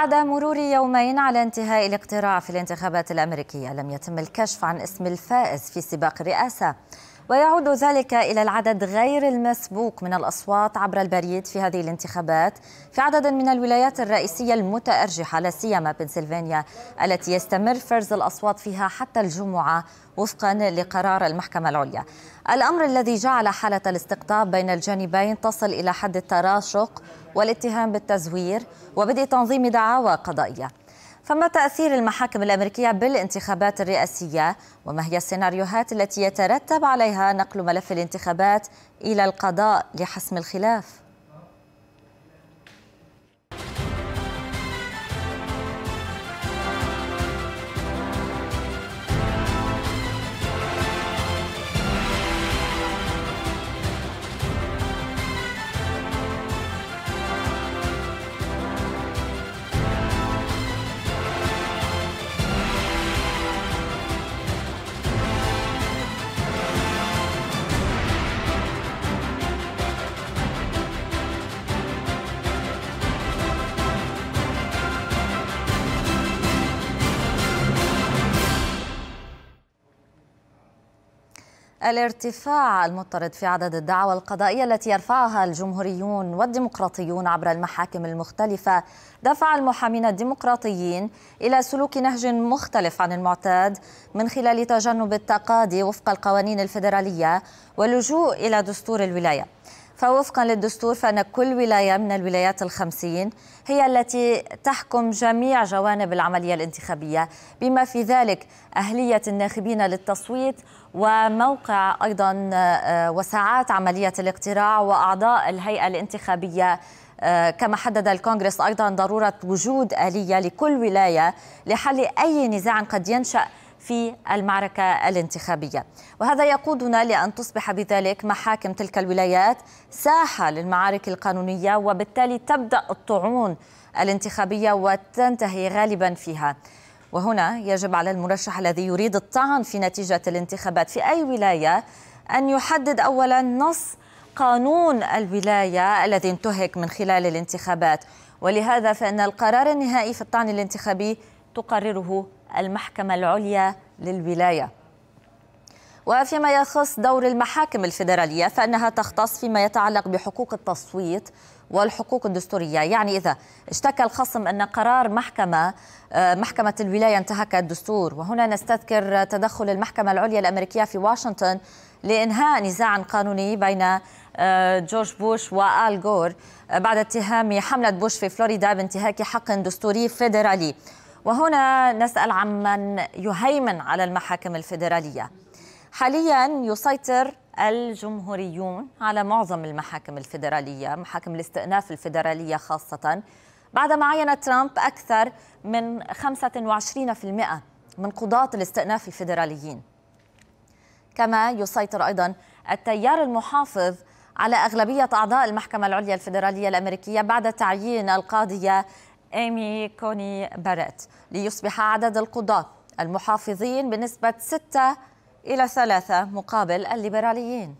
بعد مرور يومين على انتهاء الاقتراع في الانتخابات الأمريكية لم يتم الكشف عن اسم الفائز في سباق الرئاسة ويعود ذلك إلى العدد غير المسبوق من الأصوات عبر البريد في هذه الانتخابات في عدد من الولايات الرئيسية المتأرجحة لا سيما بنسلفانيا التي يستمر فرز الأصوات فيها حتى الجمعة وفقا لقرار المحكمة العليا الأمر الذي جعل حالة الاستقطاب بين الجانبين تصل إلى حد التراشق والاتهام بالتزوير وبدء تنظيم دعاوى قضائية فما تأثير المحاكم الأمريكية بالانتخابات الرئاسية وما هي السيناريوهات التي يترتب عليها نقل ملف الانتخابات إلى القضاء لحسم الخلاف؟ الارتفاع المضطرد في عدد الدعوى القضائية التي يرفعها الجمهوريون والديمقراطيون عبر المحاكم المختلفة دفع المحامين الديمقراطيين إلى سلوك نهج مختلف عن المعتاد من خلال تجنب التقاضي وفق القوانين الفيدرالية واللجوء إلى دستور الولاية فوفقا للدستور فان كل ولايه من الولايات الخمسين هي التي تحكم جميع جوانب العمليه الانتخابيه بما في ذلك اهليه الناخبين للتصويت وموقع أيضا آه، وساعات عملية الاقتراع وأعضاء الهيئة الانتخابية آه، كما حدد الكونغرس أيضا ضرورة وجود آلية لكل ولاية لحل أي نزاع قد ينشأ في المعركة الانتخابية وهذا يقودنا لأن تصبح بذلك محاكم تلك الولايات ساحة للمعارك القانونية وبالتالي تبدأ الطعون الانتخابية وتنتهي غالبا فيها وهنا يجب على المرشح الذي يريد الطعن في نتيجة الانتخابات في أي ولاية أن يحدد أولا نص قانون الولاية الذي انتهك من خلال الانتخابات ولهذا فإن القرار النهائي في الطعن الانتخابي تقرره المحكمة العليا للولاية وفيما يخص دور المحاكم الفيدرالية فإنها تختص فيما يتعلق بحقوق التصويت والحقوق الدستورية يعني إذا اشتكى الخصم أن قرار محكمة آه، محكمة الولاية انتهك الدستور وهنا نستذكر تدخل المحكمة العليا الأمريكية في واشنطن لإنهاء نزاع قانوني بين آه، جورج بوش وآل جور آه، بعد اتهام حملة بوش في فلوريدا بانتهاك حق دستوري فيدرالي وهنا نسأل عمن يهيمن على المحاكم الفيدرالية حاليا يسيطر الجمهوريون على معظم المحاكم الفيدرالية محاكم الاستئناف الفيدرالية خاصة بعدما عين ترامب أكثر من 25% من قضاة الاستئناف الفيدراليين كما يسيطر أيضا التيار المحافظ على أغلبية أعضاء المحكمة العليا الفيدرالية الأمريكية بعد تعيين القاضية إيمي كوني باريت ليصبح عدد القضاة المحافظين بنسبة 6 إلى ثلاثة مقابل الليبراليين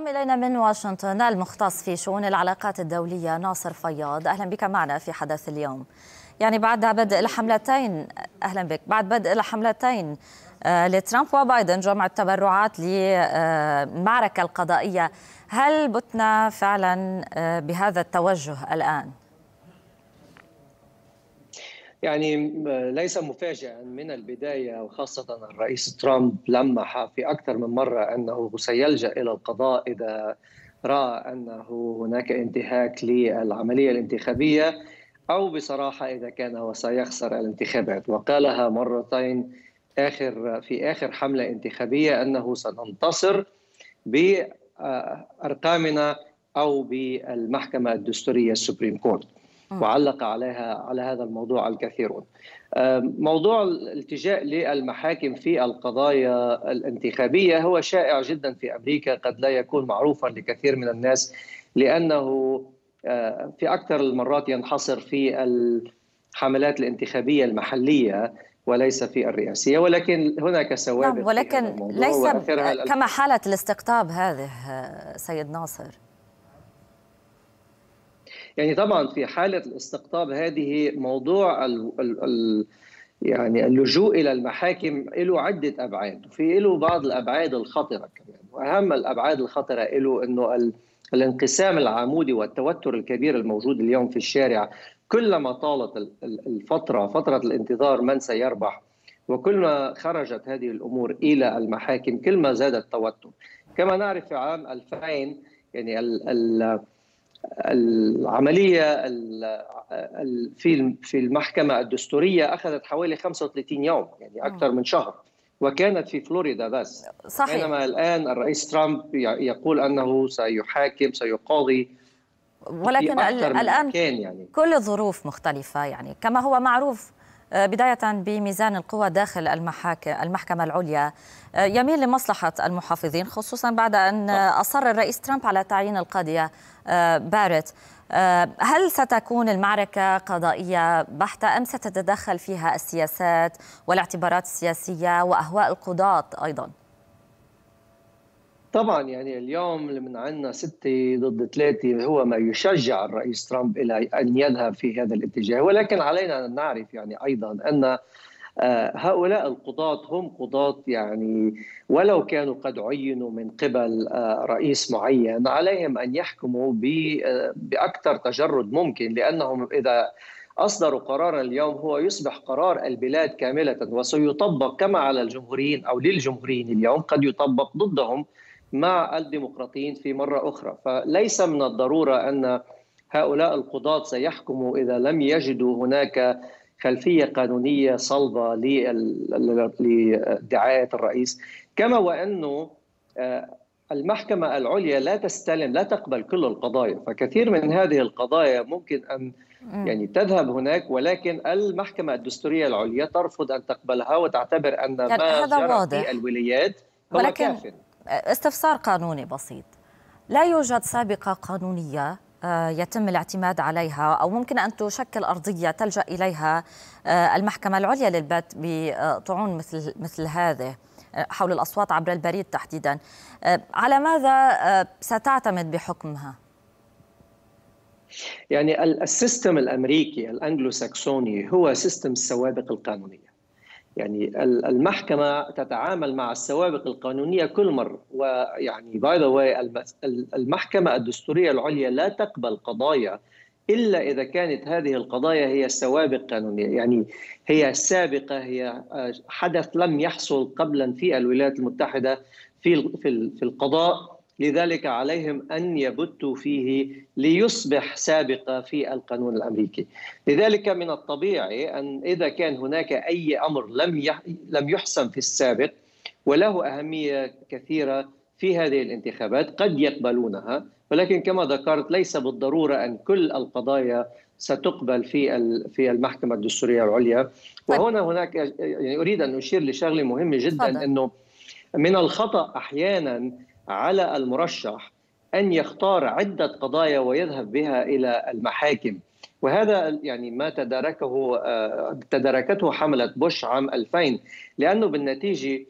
ينضم الينا من واشنطن المختص في شؤون العلاقات الدوليه ناصر فياض اهلا بك معنا في حدث اليوم. يعني بعد بدء الحملتين اهلا بك بعد بدء الحملتين آه، لترامب وبايدن جمع التبرعات للمعركه القضائيه، هل بتنا فعلا آه، بهذا التوجه الان؟ يعني ليس مفاجئا من البداية وخاصة الرئيس ترامب لمح في أكثر من مرة أنه سيلجأ إلى القضاء إذا رأى أنه هناك انتهاك للعملية الانتخابية أو بصراحة إذا كان وسيخسر الانتخابات وقالها مرتين آخر في آخر حملة انتخابية أنه سننتصر بأرقامنا أو بالمحكمة الدستورية السوبريم كورت آه. وعلق عليها على هذا الموضوع الكثيرون آه، موضوع الالتجاء للمحاكم في القضايا الانتخابيه هو شائع جدا في امريكا قد لا يكون معروفا لكثير من الناس لانه آه، في اكثر المرات ينحصر في الحملات الانتخابيه المحليه وليس في الرئاسيه ولكن هناك سوابق نعم ولكن ليس كما حاله الاستقطاب هذه سيد ناصر يعني طبعا في حاله الاستقطاب هذه موضوع ال ال الـ يعني اللجوء الى المحاكم له عده ابعاد وفي له بعض الابعاد الخطره كمان واهم الابعاد الخطره له انه الانقسام العمودي والتوتر الكبير الموجود اليوم في الشارع كلما طالت الفتره فتره الانتظار من سيربح وكلما خرجت هذه الامور الى المحاكم كلما زاد التوتر كما نعرف في عام 2000 يعني ال ال العملية في في المحكمة الدستورية أخذت حوالي 35 يوم يعني أكثر من شهر وكانت في فلوريدا بس صحيح. بينما الآن الرئيس ترامب يقول أنه سيحاكم سيقاضي ولكن الآن يعني. كل الظروف مختلفة يعني كما هو معروف آه، بداية بميزان القوى داخل المحكمة العليا آه، يميل لمصلحة المحافظين خصوصا بعد أن أصر الرئيس ترامب على تعيين القاضية آه، بارت آه، هل ستكون المعركة قضائية بحتة أم ستتدخل فيها السياسات والاعتبارات السياسية وأهواء القضاة أيضا؟ طبعا يعني اليوم اللي من عندنا ستة ضد ثلاثة هو ما يشجع الرئيس ترامب إلى أن يذهب في هذا الاتجاه ولكن علينا أن نعرف يعني أيضا أن آه، هؤلاء القضاة هم قضاة يعني ولو كانوا قد عينوا من قبل آه، رئيس معين عليهم أن يحكموا آه، بأكثر تجرد ممكن لأنهم إذا أصدروا قرارا اليوم هو يصبح قرار البلاد كاملة وسيطبق كما على الجمهوريين أو للجمهوريين اليوم قد يطبق ضدهم مع الديمقراطيين في مرة أخرى فليس من الضرورة أن هؤلاء القضاة سيحكموا إذا لم يجدوا هناك خلفيه قانونيه صلبه لدعايه الرئيس كما وانه آه، المحكمه العليا لا تستلم لا تقبل كل القضايا فكثير من هذه القضايا ممكن ان يعني تذهب هناك ولكن المحكمه الدستوريه العليا ترفض ان تقبلها وتعتبر ان يعني ما هذا جرى واضح. في الولايات هو ولكن كافر. استفسار قانوني بسيط لا يوجد سابقه قانونيه يتم الاعتماد عليها أو ممكن أن تشكل أرضية تلجأ إليها آه، المحكمة العليا للبت بطعون مثل, مثل هذه آه، حول الأصوات عبر البريد تحديدا آه، على ماذا ستعتمد بحكمها؟ يعني السيستم الامريكي الانجلو ساكسوني هو سيستم السوابق القانونيه يعني المحكمه تتعامل مع السوابق القانونيه كل مره ويعني باي ذا واي المحكمه الدستوريه العليا لا تقبل قضايا الا اذا كانت هذه القضايا هي سوابق قانونيه يعني هي سابقه هي آه، حدث لم يحصل قبلا في الولايات المتحده في في القضاء لذلك عليهم أن يبتوا فيه ليصبح سابقة في القانون الأمريكي لذلك من الطبيعي أن إذا كان هناك أي أمر لم لم يحسم في السابق وله أهمية كثيرة في هذه الانتخابات قد يقبلونها ولكن كما ذكرت ليس بالضرورة أن كل القضايا ستقبل في في المحكمة الدستورية العليا طيب. وهنا هناك يعني أريد أن أشير لشغلة مهمة جدا أنه من الخطأ أحيانا على المرشح ان يختار عده قضايا ويذهب بها الى المحاكم وهذا يعني ما تداركه آه، تداركته حمله بوش عام 2000 لانه بالنتيجه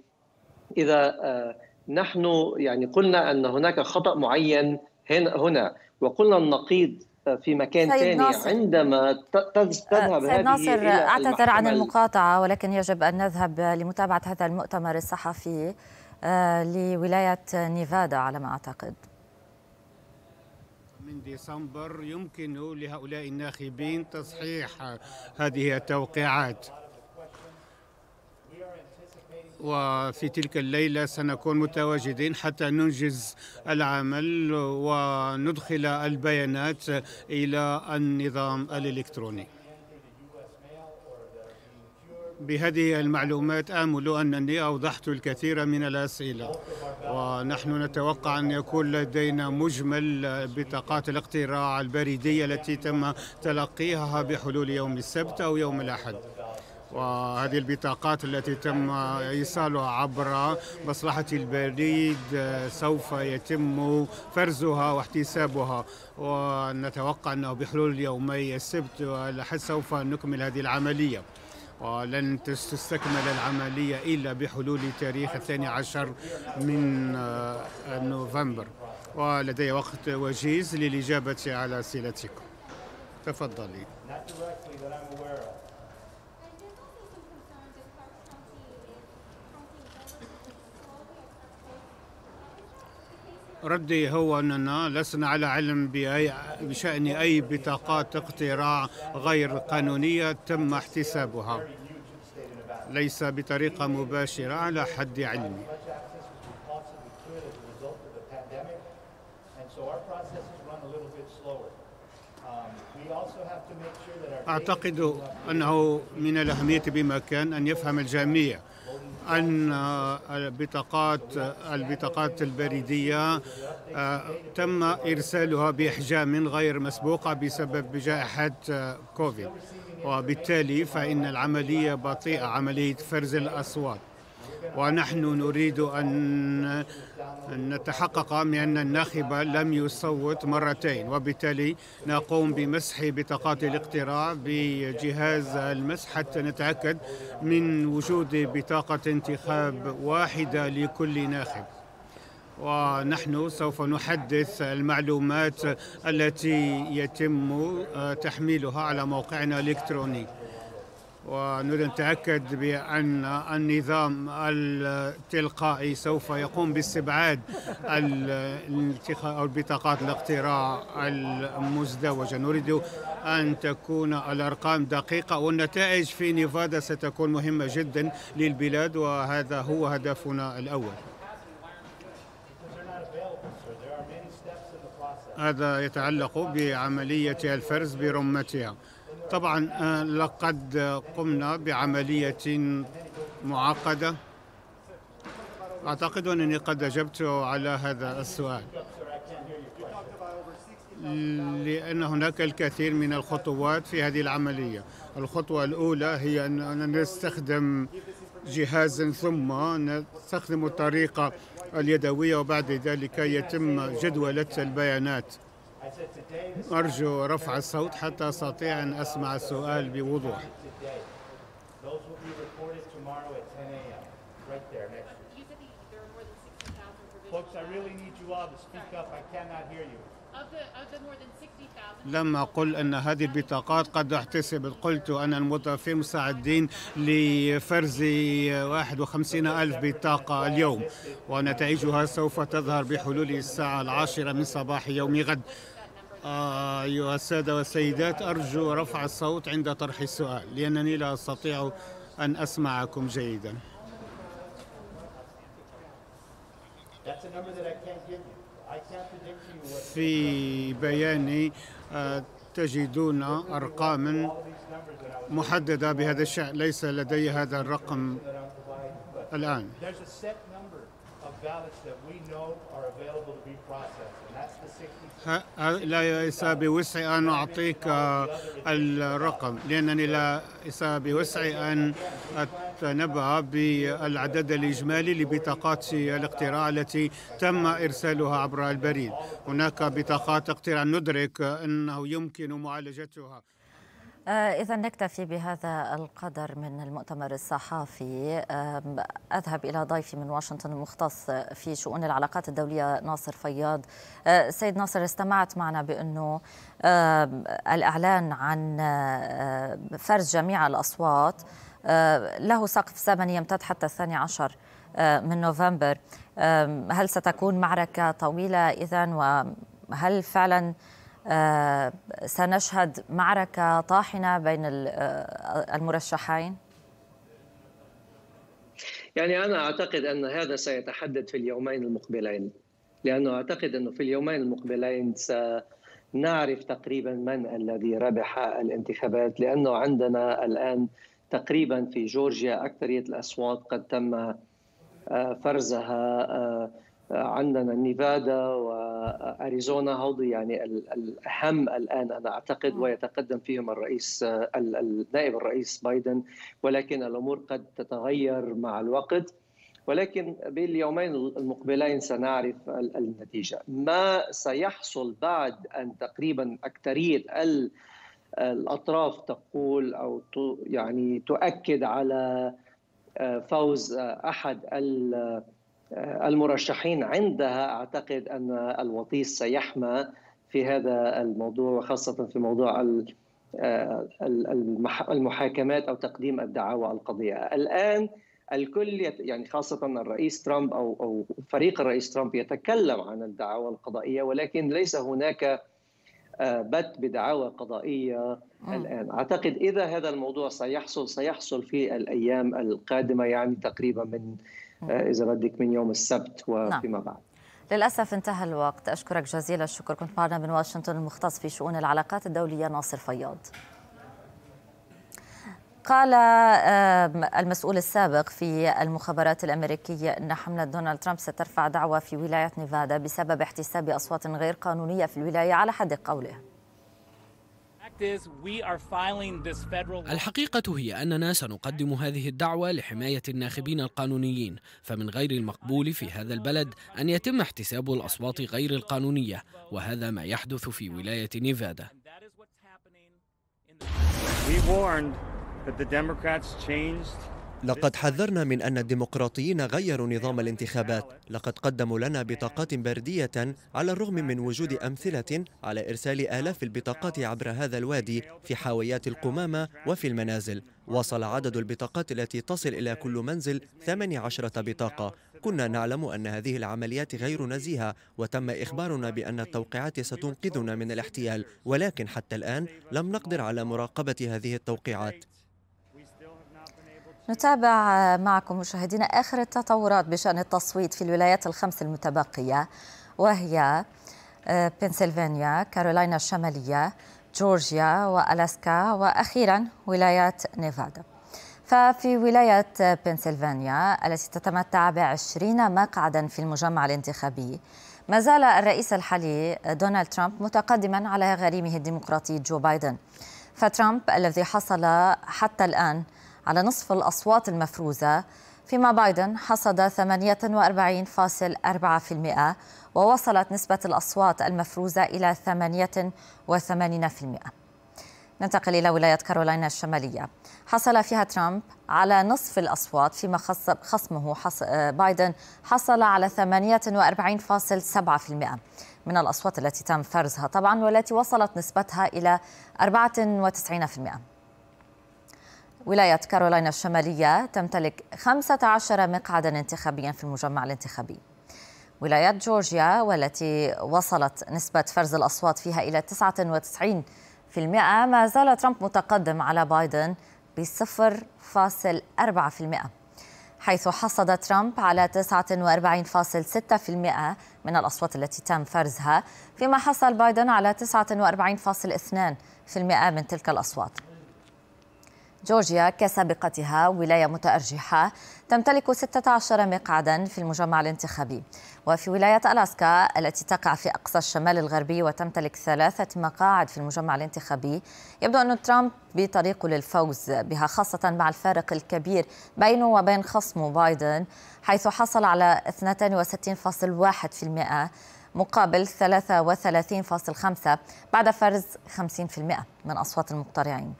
اذا آه، نحن يعني قلنا ان هناك خطا معين هنا وقلنا النقيض آه، في مكان ثاني عندما تذهب سيد هذه ناصر أعتذر عن المقاطعة ولكن يجب أن نذهب لمتابعة هذا المؤتمر الصحفي آه، لولاية نيفادا على ما أعتقد من ديسمبر يمكن لهؤلاء الناخبين تصحيح هذه التوقيعات وفي تلك الليلة سنكون متواجدين حتى ننجز العمل وندخل البيانات إلى النظام الإلكتروني بهذه المعلومات آمل أنني أوضحت الكثير من الأسئلة ونحن نتوقع أن يكون لدينا مجمل بطاقات الاقتراع البريدية التي تم تلقيها بحلول يوم السبت أو يوم الأحد وهذه البطاقات التي تم إيصالها عبر مصلحة البريد سوف يتم فرزها واحتسابها ونتوقع أنه بحلول يومي السبت سوف نكمل هذه العملية ولن تستكمل العملية إلا بحلول تاريخ الثاني عشر من آه، نوفمبر ولدي وقت وجيز للإجابة على أسئلتكم تفضلي ردي هو أننا لسنا على علم بأي بشأن أي بطاقات اقتراع غير قانونية تم احتسابها ليس بطريقة مباشرة على حد علمي أعتقد أنه من الأهمية بمكان أن يفهم الجميع أن آه، البطاقات آه، البطاقات البريدية آه، تم إرسالها بإحجام غير مسبوقه بسبب جائحة كوفيد وبالتالي فإن العملية بطيئة عملية فرز الأصوات ونحن نريد أن أن نتحقق أن الناخب لم يصوت مرتين وبالتالي نقوم بمسح بطاقات الاقتراع بجهاز المسح حتى نتأكد من وجود بطاقة انتخاب واحدة لكل ناخب ونحن سوف نحدث المعلومات التي يتم آه، تحميلها على موقعنا الإلكتروني ونريد أن نتأكد بأن النظام التلقائي سوف يقوم باستبعاد أو البطاقات الاقتراع المزدوجة نريد أن تكون الأرقام دقيقة والنتائج في نيفادا ستكون مهمة جدا للبلاد وهذا هو هدفنا الأول هذا يتعلق بعملية الفرز برمتها طبعا آه، لقد قمنا بعملية معقدة أعتقد أنني قد أجبت على هذا السؤال لأن هناك الكثير من الخطوات في هذه العملية الخطوة الأولى هي أن نستخدم جهازا ثم نستخدم الطريقة اليدوية وبعد ذلك يتم جدولة البيانات أرجو رفع الصوت حتى أستطيع أن أسمع السؤال بوضوح Folks, I really need you all to speak up. I cannot hear you. Of the, of the more than لما قل أن هذه البطاقات قد احتسبت قلت أن الموظفين مساعدين لفرز 51 ألف بطاقة اليوم ونتائجها سوف تظهر بحلول الساعة العاشرة من صباح يوم غد أيها السادة والسيدات أرجو رفع الصوت عند طرح السؤال لأنني لا أستطيع أن أسمعكم جيدا في بياني تجدون أرقاما محددة بهذا الشأن ليس لدي هذا الرقم الآن لا ليس بوسعي أن أعطيك آه، الرقم لأنني لا ليس بوسعي أن أتنبأ بالعدد الإجمالي لبطاقات الاقتراع التي تم إرسالها عبر البريد هناك بطاقات اقتراع ندرك أنه يمكن معالجتها آه، إذا نكتفي بهذا القدر من المؤتمر الصحافي أذهب إلى ضيفي من واشنطن المختص في شؤون العلاقات الدولية ناصر فياض آه، سيد ناصر استمعت معنا بأنه الإعلان عن فرز جميع الأصوات له سقف زمني يمتد حتى الثاني عشر من نوفمبر هل ستكون معركة طويلة إذا وهل فعلا آه، سنشهد معركة طاحنة بين آه، المرشحين؟ يعني أنا أعتقد أن هذا سيتحدد في اليومين المقبلين لأنه أعتقد أنه في اليومين المقبلين سنعرف تقريبا من الذي ربح الانتخابات لأنه عندنا الآن تقريبا في جورجيا أكثرية الأصوات قد تم آه، فرزها عندنا نيفادا واريزونا هودي يعني الاهم الان انا اعتقد نعم. ويتقدم فيهم الرئيس النائب الرئيس بايدن ولكن الامور قد تتغير مع الوقت ولكن باليومين المقبلين سنعرف النتيجه ما سيحصل بعد ان تقريبا اكثريه الاطراف تقول او يعني تؤكد على آه، فوز آه، احد ال المرشحين عندها اعتقد ان الوطيس سيحمى في هذا الموضوع وخاصه في موضوع آه، المحاكمات او تقديم الدعاوى القضيه الان الكل يعني خاصه الرئيس ترامب او او فريق الرئيس ترامب يتكلم عن الدعاوى القضائيه ولكن ليس هناك آه، بت بدعاوى قضائيه آه. الان اعتقد اذا هذا الموضوع سيحصل سيحصل في الايام القادمه يعني تقريبا من آه، اذا بدك من يوم السبت وفيما نعم. بعد للأسف انتهى الوقت أشكرك جزيل الشكر كنت معنا من واشنطن المختص في شؤون العلاقات الدولية ناصر فياض قال المسؤول السابق في المخابرات الأمريكية أن حملة دونالد ترامب سترفع دعوى في ولاية نيفادا بسبب احتساب أصوات غير قانونية في الولاية على حد قوله الحقيقة هي أننا سنقدم هذه الدعوة لحماية الناخبين القانونيين فمن غير المقبول في هذا البلد أن يتم احتساب الأصوات غير القانونية وهذا ما يحدث في ولاية نيفادا We warned that the Democrats changed لقد حذرنا من أن الديمقراطيين غيروا نظام الانتخابات لقد قدموا لنا بطاقات بردية على الرغم من وجود أمثلة على إرسال آلاف البطاقات عبر هذا الوادي في حاويات القمامة وفي المنازل وصل عدد البطاقات التي تصل إلى كل منزل 18 بطاقة كنا نعلم أن هذه العمليات غير نزيهة وتم إخبارنا بأن التوقيعات ستنقذنا من الاحتيال ولكن حتى الآن لم نقدر على مراقبة هذه التوقيعات نتابع معكم مشاهدينا آخر التطورات بشأن التصويت في الولايات الخمس المتبقية وهي آه، بنسلفانيا، كارولاينا الشمالية، جورجيا وألاسكا وأخيرا ولاية نيفادا ففي ولاية بنسلفانيا التي تتمتع ب 20 مقعدا في المجمع الانتخابي ما زال الرئيس الحالي دونالد ترامب متقدما على غريمه الديمقراطي جو بايدن فترامب الذي حصل حتى الآن على نصف الأصوات المفروزة فيما بايدن حصد 48.4% ووصلت نسبة الأصوات المفروزة إلى 88%. ننتقل إلى ولاية كارولاينا الشمالية حصل فيها ترامب على نصف الأصوات فيما خصمه حص... بايدن حصل على 48.7% من الأصوات التي تم فرزها طبعا والتي وصلت نسبتها إلى 94% ولاية كارولاينا الشمالية تمتلك 15 مقعدا انتخابيا في المجمع الانتخابي ولاية جورجيا والتي وصلت نسبة فرز الأصوات فيها إلى 99% ما زال ترامب متقدم على بايدن ب 0.4% حيث حصد ترامب على 49.6% من الأصوات التي تم فرزها فيما حصل بايدن على 49.2% من تلك الأصوات جورجيا كسابقتها ولاية متأرجحة تمتلك 16 مقعدا في المجمع الانتخابي وفي ولاية ألاسكا التي تقع في أقصى الشمال الغربي وتمتلك ثلاثة مقاعد في المجمع الانتخابي يبدو أن ترامب بطريقه للفوز بها خاصة مع الفارق الكبير بينه وبين خصمه بايدن حيث حصل على 62.1% مقابل 33.5 بعد فرز 50% من أصوات المقترعين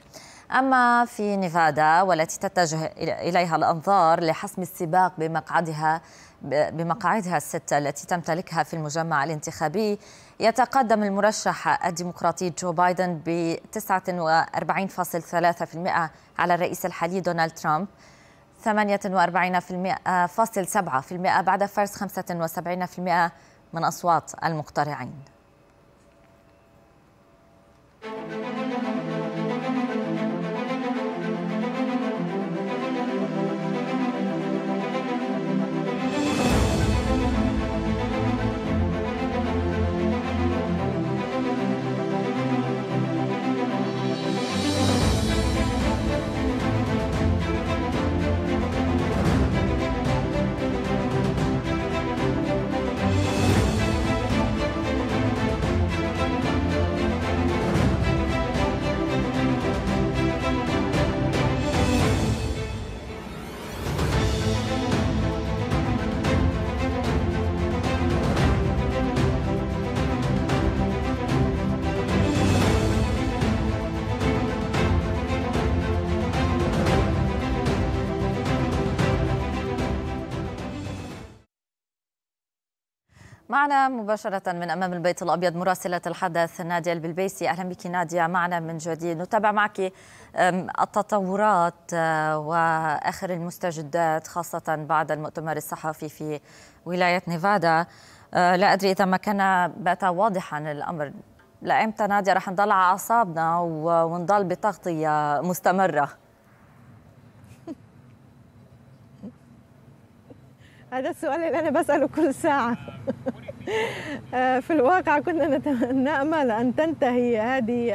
أما في نيفادا والتي تتجه إليها الأنظار لحسم السباق بمقعدها بمقاعدها الستة التي تمتلكها في المجمع الانتخابي يتقدم المرشح الديمقراطي جو بايدن ب 49.3% على الرئيس الحالي دونالد ترامب 48.7% بعد فرز 75% من أصوات المقترعين. معنا مباشرة من أمام البيت الأبيض مراسلة الحدث نادية البلبيسي أهلا بك نادية معنا من جديد نتابع معك التطورات أه، وآخر المستجدات خاصة بعد المؤتمر الصحفي في ولاية نيفادا أه، لا أدري إذا ما كان بات واضحا الأمر لأمتى نادية رح نضل على أعصابنا ونضل بتغطية مستمرة هذا السؤال اللي أنا بسأله كل ساعة *laughs* آه، في الواقع كنا نأمل أن تنتهي هذه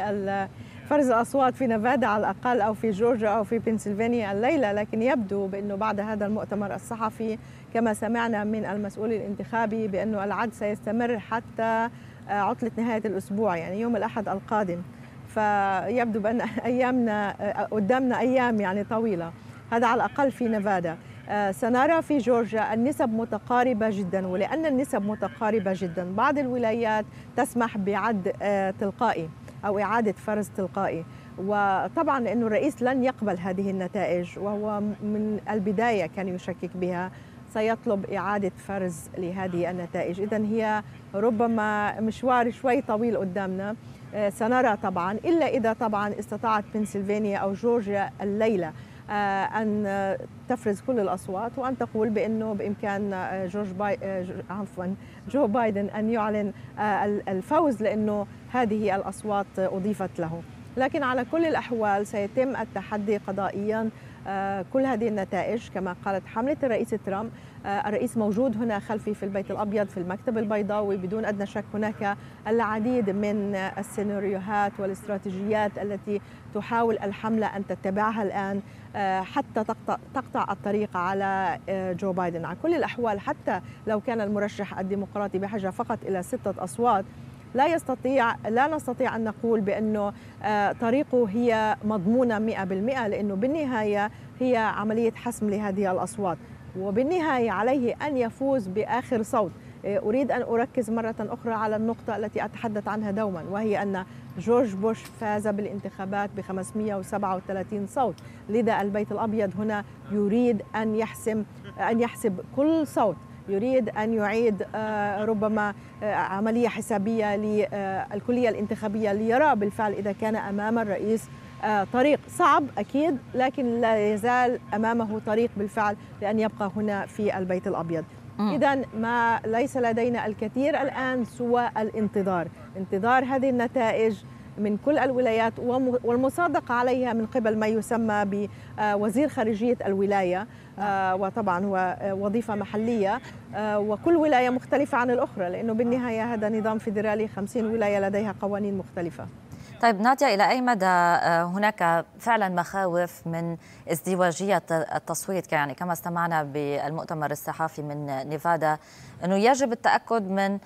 فرز الأصوات في نفادا على الأقل أو في جورجيا أو في بنسلفانيا الليلة لكن يبدو بأنه بعد هذا المؤتمر الصحفي كما سمعنا من المسؤول الانتخابي بأنه العد سيستمر حتى آه، عطلة نهاية الأسبوع يعني يوم الأحد القادم فيبدو بأن أيامنا آه، قدامنا أيام يعني طويلة هذا على الأقل في نفادا آه، سنرى في جورجيا النسب متقاربة جدا ولأن النسب متقاربة جدا بعض الولايات تسمح بعد آه، تلقائي أو إعادة فرز تلقائي وطبعا أن الرئيس لن يقبل هذه النتائج وهو من البداية كان يشكك بها سيطلب إعادة فرز لهذه النتائج إذا هي ربما مشوار شوي طويل قدامنا آه، سنرى طبعا إلا إذا طبعا استطاعت بنسلفانيا أو جورجيا الليلة آه، ان تفرز كل الاصوات وان تقول بانه بامكان آه، جورج باي آه، عفوا جو بايدن ان يعلن الفوز لانه هذه الاصوات اضيفت له لكن على كل الاحوال سيتم التحدي قضائيا كل هذه النتائج كما قالت حملة الرئيس ترامب الرئيس موجود هنا خلفي في البيت الأبيض في المكتب البيضاوي بدون أدنى شك هناك العديد من السيناريوهات والاستراتيجيات التي تحاول الحملة أن تتبعها الآن آه، حتى تقطع الطريق على آه، جو بايدن على كل الأحوال حتى لو كان المرشح الديمقراطي بحاجة فقط إلى ستة أصوات لا يستطيع لا نستطيع أن نقول بأنه آه، طريقه هي مضمونة 100% لأنه بالنهاية هي عملية حسم لهذه الأصوات وبالنهاية عليه أن يفوز بآخر صوت آه، أريد أن أركز مرة أخرى على النقطة التي أتحدث عنها دوما وهي أن جورج بوش فاز بالانتخابات ب 537 صوت لذا البيت الأبيض هنا يريد أن يحسم أن يحسب كل صوت يريد أن يعيد آه، ربما آه، عملية حسابية للكلية الانتخابية ليرى بالفعل إذا كان أمام الرئيس طريق صعب أكيد لكن لا يزال أمامه طريق بالفعل لأن يبقى هنا في البيت الأبيض إذا ما ليس لدينا الكثير الآن سوى الانتظار انتظار هذه النتائج من كل الولايات والمصادقة عليها من قبل ما يسمى بوزير خارجية الولاية نعم. آه، وطبعا هو آه، وظيفة محلية آه، وكل ولاية مختلفة عن الأخرى لأنه بالنهاية هذا نظام فيدرالي 50 ولاية لديها قوانين مختلفة طيب نادية إلى أي مدى آه، هناك فعلا مخاوف من ازدواجية التصويت يعني كما استمعنا بالمؤتمر الصحفي من نيفادا أنه يجب التأكد من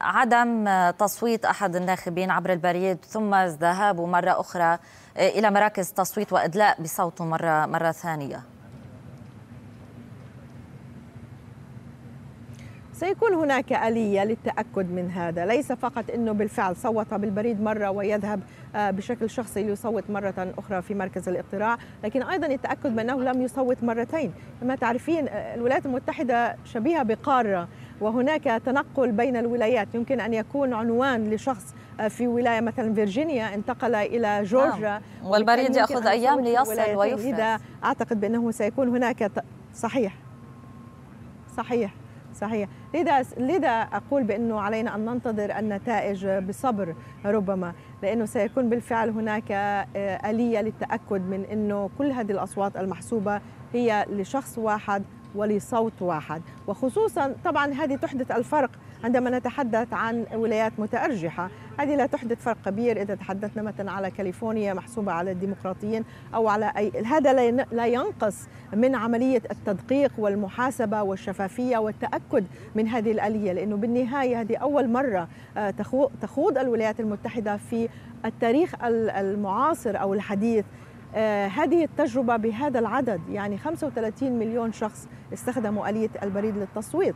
عدم تصويت أحد الناخبين عبر البريد ثم الذهاب مرة أخرى آه، إلى مراكز تصويت وإدلاء بصوته مرة, مرة ثانية سيكون هناك آلية للتأكد من هذا ليس فقط أنه بالفعل صوت بالبريد مرة ويذهب آه، بشكل شخصي ليصوت مرة أخرى في مركز الاقتراع لكن أيضا التأكد بأنه لم يصوت مرتين كما تعرفين آه، الولايات المتحدة شبيهة بقارة وهناك تنقل بين الولايات يمكن أن يكون عنوان لشخص آه، في ولاية مثلا فيرجينيا انتقل إلى جورجيا آه. والبريد يأخذ أيام ليصل ويفرز أعتقد بأنه سيكون هناك صحيح صحيح صحيح لذا لذا اقول بانه علينا ان ننتظر النتائج بصبر ربما لانه سيكون بالفعل هناك آه، اليه للتاكد من انه كل هذه الاصوات المحسوبه هي لشخص واحد ولصوت واحد وخصوصا طبعا هذه تحدث الفرق عندما نتحدث عن ولايات متأرجحة هذه لا تحدث فرق كبير إذا تحدثنا مثلا على كاليفورنيا محسوبة على الديمقراطيين أو على أي هذا لا ينقص من عملية التدقيق والمحاسبة والشفافية والتأكد من هذه الآلية لأنه بالنهاية هذه أول مرة آه، تخوض الولايات المتحدة في التاريخ المعاصر أو الحديث آه، هذه التجربة بهذا العدد يعني 35 مليون شخص استخدموا آلية البريد للتصويت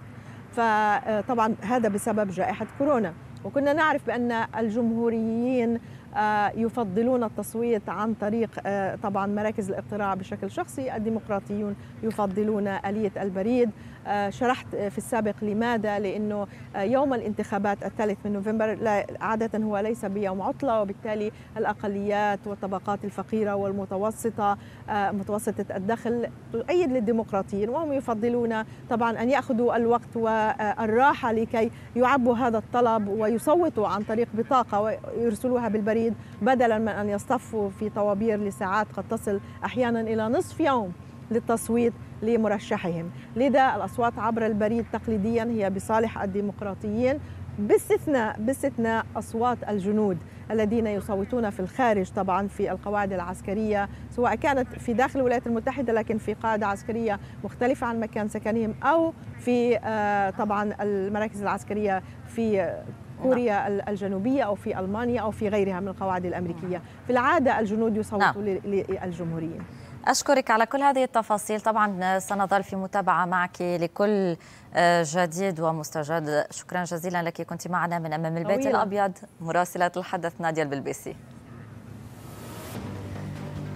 فطبعا هذا بسبب جائحة كورونا وكنا نعرف بأن الجمهوريين آه، يفضلون التصويت عن طريق آه، طبعا مراكز الاقتراع بشكل شخصي الديمقراطيون يفضلون آلية البريد آه، شرحت في السابق لماذا لأنه آه، يوم الانتخابات الثالث من نوفمبر عادة هو ليس بيوم عطلة وبالتالي الأقليات والطبقات الفقيرة والمتوسطة آه، متوسطة الدخل تؤيد للديمقراطيين وهم يفضلون طبعا أن يأخذوا الوقت والراحة لكي يعبوا هذا الطلب ويصوتوا عن طريق بطاقة ويرسلوها بالبريد بدلا من أن يصطفوا في طوابير لساعات قد تصل أحيانا إلى نصف يوم للتصويت لمرشحهم لذا الأصوات عبر البريد تقليديا هي بصالح الديمقراطيين باستثناء باستثناء اصوات الجنود الذين يصوتون في الخارج طبعا في القواعد العسكريه سواء كانت في داخل الولايات المتحده لكن في قاعده عسكريه مختلفه عن مكان سكنهم او في آه، طبعا المراكز العسكريه في كوريا نعم. الجنوبيه او في المانيا او في غيرها من القواعد الامريكيه في العاده الجنود يصوتوا نعم. للجمهوريين أشكرك على كل هذه التفاصيل طبعا آه، سنظل في متابعة معك لكل آه، جديد ومستجد شكرا جزيلا لك كنت معنا من أمام البيت طويلة. الأبيض مراسلة الحدث نادية البلبيسي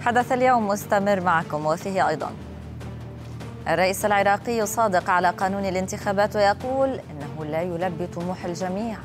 حدث اليوم مستمر معكم وفيه أيضا الرئيس العراقي يصادق على قانون الانتخابات ويقول إنه لا يلبي طموح الجميع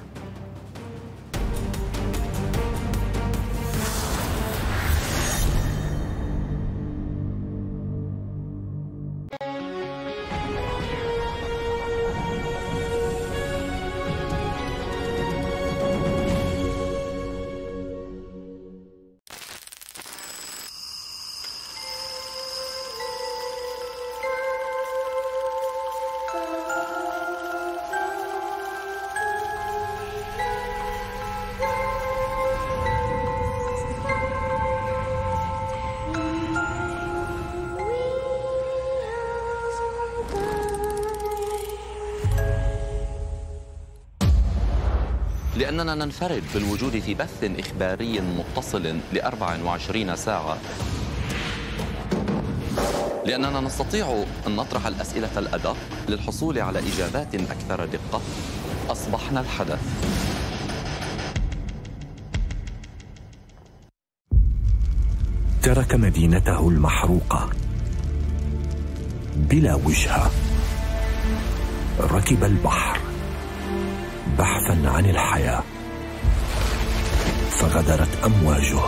لأننا ننفرد بالوجود في بث إخباري متصل ل 24 ساعة لأننا نستطيع أن نطرح الأسئلة الأدق للحصول على إجابات أكثر دقة أصبحنا الحدث ترك مدينته المحروقة بلا وجهة ركب البحر بحثا عن الحياه فغدرت امواجه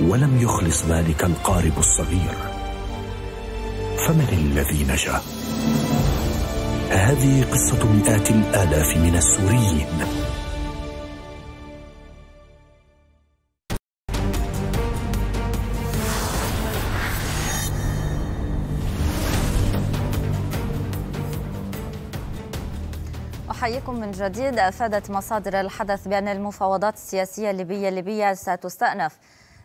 ولم يخلص ذلك القارب الصغير فمن الذي نجا هذه قصه مئات الالاف من السوريين بكم من جديد أفادت مصادر الحدث بأن المفاوضات السياسية الليبية الليبية ستستأنف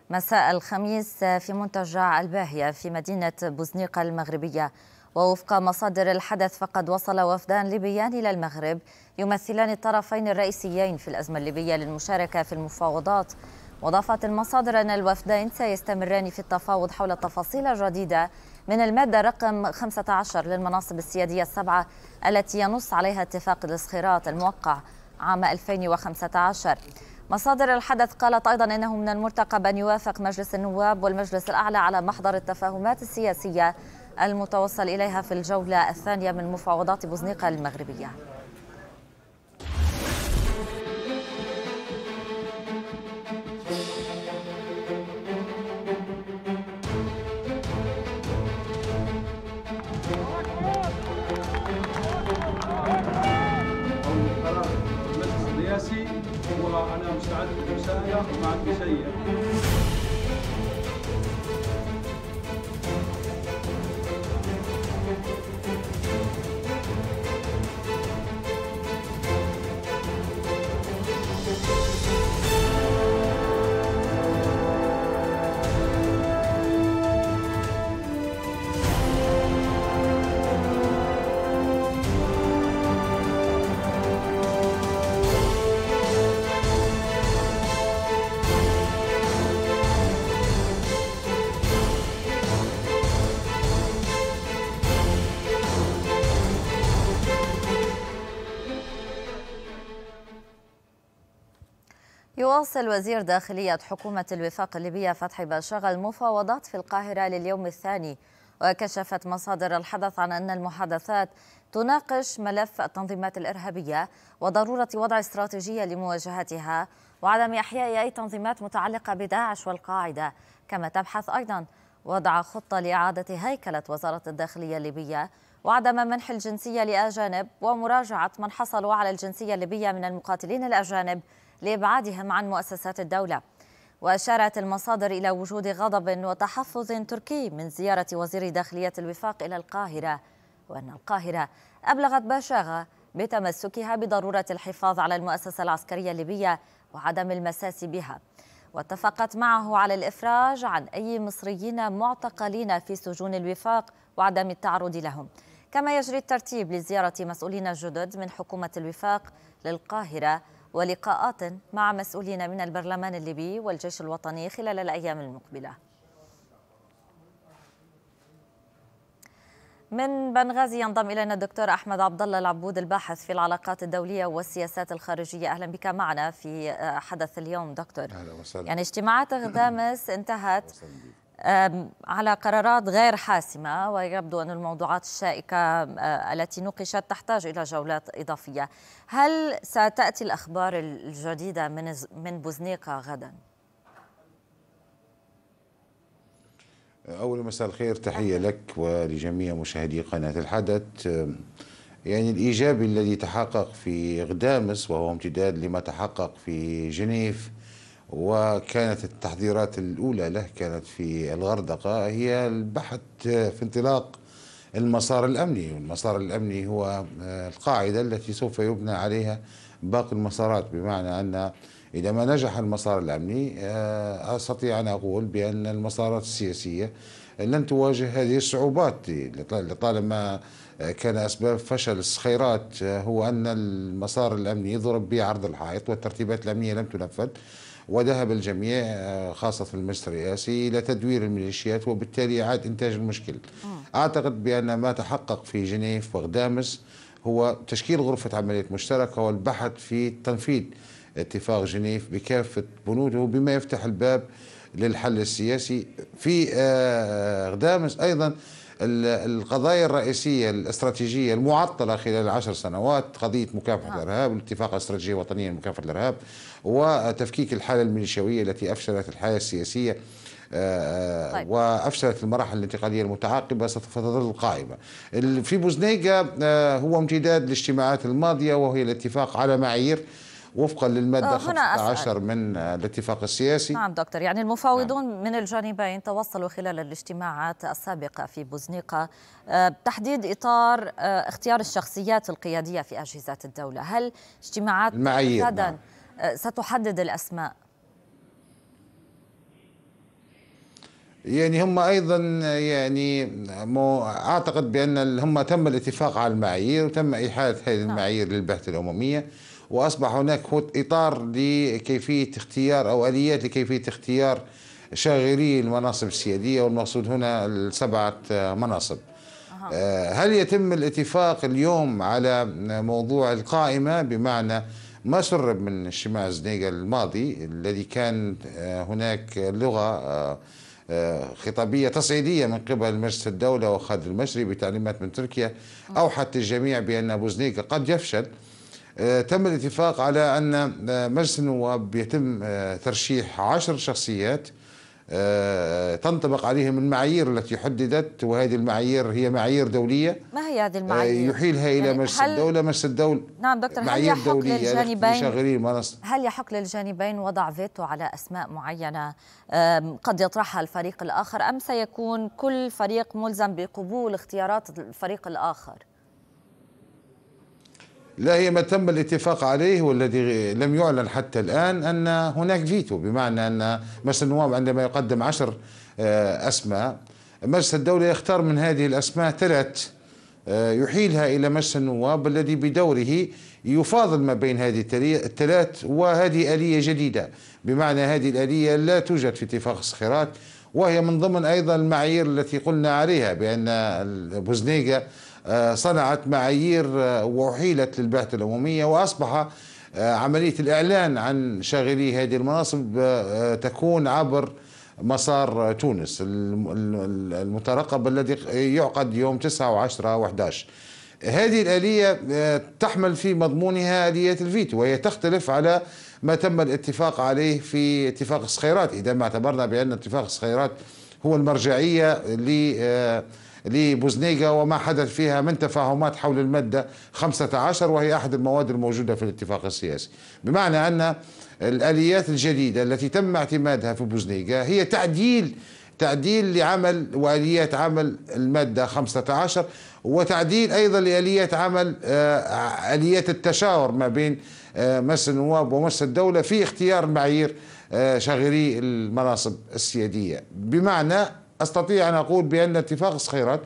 مساء الخميس في منتجع الباهية في مدينة بوزنيقة المغربية ووفق مصادر الحدث فقد وصل وفدان ليبيان إلى المغرب يمثلان الطرفين الرئيسيين في الأزمة الليبية للمشاركة في المفاوضات وضافت المصادر أن الوفدين سيستمران في التفاوض حول تفاصيل جديدة من المادة رقم 15 للمناصب السيادية السبعة التي ينص عليها اتفاق الاسخيرات الموقع عام 2015 مصادر الحدث قالت أيضا أنه من المرتقب أن يوافق مجلس النواب والمجلس الأعلى على محضر التفاهمات السياسية المتوصل إليها في الجولة الثانية من مفاوضات بوزنيقة المغربية Hallelujah يواصل وزير داخلية حكومة الوفاق الليبية فتحي باشاغا المفاوضات في القاهرة لليوم الثاني وكشفت مصادر الحدث عن أن المحادثات تناقش ملف التنظيمات الإرهابية وضرورة وضع استراتيجية لمواجهتها وعدم إحياء أي تنظيمات متعلقة بداعش والقاعدة كما تبحث أيضا وضع خطة لإعادة هيكلة وزارة الداخلية الليبية وعدم منح الجنسية لأجانب ومراجعة من حصلوا على الجنسية الليبية من المقاتلين الأجانب لإبعادهم عن مؤسسات الدولة وأشارت المصادر إلى وجود غضب وتحفظ تركي من زيارة وزير داخلية الوفاق إلى القاهرة وأن القاهرة أبلغت باشاغة بتمسكها بضرورة الحفاظ على المؤسسة العسكرية الليبية وعدم المساس بها واتفقت معه على الإفراج عن أي مصريين معتقلين في سجون الوفاق وعدم التعرض لهم كما يجري الترتيب لزيارة مسؤولين جدد من حكومة الوفاق للقاهرة ولقاءات مع مسؤولين من البرلمان الليبي والجيش الوطني خلال الأيام المقبلة من بنغازي ينضم الينا الدكتور احمد عبد الله العبود الباحث في العلاقات الدوليه والسياسات الخارجيه اهلا بك معنا في آه، حدث اليوم دكتور اهلا وسهلا يعني اجتماعات غدامس انتهت على قرارات غير حاسمة ويبدو أن الموضوعات الشائكة أه، التي نقشت تحتاج إلى جولات إضافية هل ستأتي الأخبار الجديدة من بوزنيقة غداً؟ أول مساء الخير تحية لك ولجميع مشاهدي قناة الحدث يعني الإيجابي الذي تحقق في غدامس وهو امتداد لما تحقق في جنيف وكانت التحضيرات الأولى له كانت في الغردقة هي البحث في انطلاق المسار الأمني والمسار الأمني هو آه، القاعدة التي سوف يبنى عليها باقي المسارات بمعنى أن إذا ما نجح المسار الأمني آه، أستطيع أن أقول بأن المسارات السياسية لن تواجه هذه الصعوبات لطالما آه، كان أسباب فشل الصخيرات هو أن المسار الأمني ضرب بعرض الحائط والترتيبات الأمنية لم تنفذ وذهب الجميع آه، خاصة في المجلس الرئاسي إلى تدوير الميليشيات وبالتالي إعادة إنتاج المشكل أعتقد بأن ما تحقق في جنيف وغدامس هو تشكيل غرفة عمليات مشتركة والبحث في تنفيذ اتفاق جنيف بكافة بنوده بما يفتح الباب للحل السياسي في آه، آه، غدامس أيضا القضايا الرئيسية الاستراتيجية المعطلة خلال العشر سنوات قضية مكافحة آه. الإرهاب والاتفاق الاستراتيجية الوطنية لمكافحة الإرهاب وتفكيك الحالة الميليشيوية التي أفشلت الحياة السياسية آه، آه، طيب. وافشلت المراحل الانتقاليه المتعاقبه سوف تظل قائمه. في بوزنيقه آه، هو امتداد الاجتماعات الماضيه وهي الاتفاق على معايير وفقا للمادة 15 آه، من الاتفاق السياسي نعم دكتور يعني المفاوضون نعم. من الجانبين توصلوا خلال الاجتماعات السابقة في بوزنيقة آه، تحديد إطار آه، اختيار الشخصيات القيادية في أجهزة الدولة هل اجتماعات المعايير غدا نعم. ستحدد الأسماء يعني هم ايضا يعني اعتقد بان هم تم الاتفاق على المعايير وتم احاله هذه نعم. المعايير للبحث الامميه واصبح هناك اطار لكيفيه اختيار او اليات لكيفيه اختيار شاغلي المناصب السياديه والمقصود هنا السبعه مناصب. آه، هل يتم الاتفاق اليوم على موضوع القائمه بمعنى ما سرب من اجتماع زنيقة الماضي الذي كان آه، هناك لغة آه، خطابية تصعيدية من قبل مجلس الدولة وخالد المشري بتعليمات من تركيا أوحت الجميع بأن زنيقة قد يفشل آه، تم الاتفاق على أن آه، مجلس النواب يتم آه، ترشيح عشر شخصيات تنطبق عليهم المعايير التي حددت وهذه المعايير هي معايير دولية ما هي هذه المعايير؟ يحيلها إلى يعني مجلس الدولة مجلس الدولة نعم دكتور معايير هل يحق دولية للجانبين هل يحق للجانبين وضع فيتو على أسماء معينة قد يطرحها الفريق الآخر أم سيكون كل فريق ملزم بقبول اختيارات الفريق الآخر؟ لا هي ما تم الاتفاق عليه والذي لم يعلن حتى الآن أن هناك فيتو بمعنى أن مجلس النواب عندما يقدم عشر آه، أسماء مجلس الدولة يختار من هذه الأسماء ثلاث آه، يحيلها إلى مجلس النواب الذي بدوره يفاضل ما بين هذه الثلاث وهذه آلية جديدة بمعنى هذه الآلية لا توجد في اتفاق الصخيرات وهي من ضمن أيضا المعايير التي قلنا عليها بأن بوزنيقة آه، صنعت معايير آه، وأحيلت للبعثة الأممية وأصبح آه، عملية الإعلان عن شاغلي هذه المناصب تكون عبر مسار تونس المترقب الذي يعقد يوم 9 و10 و11 هذه الآلية تحمل في مضمونها آلية الفيتو وهي تختلف على ما تم الاتفاق عليه في اتفاق الصخيرات إذا ما اعتبرنا بأن اتفاق الصخيرات هو المرجعية ل لبوزنيقة وما حدث فيها من تفاهمات حول المادة 15 وهي أحد المواد الموجودة في الاتفاق السياسي بمعنى أن الآليات الجديدة التي تم اعتمادها في بوزنيقة هي تعديل تعديل لعمل وآليات عمل المادة 15 وتعديل أيضا لآليات عمل آه، آليات التشاور ما بين آه، مجلس النواب ومجلس الدولة في اختيار معايير آه، شاغري المناصب السيادية بمعنى أستطيع أن أقول بأن اتفاق صخيرات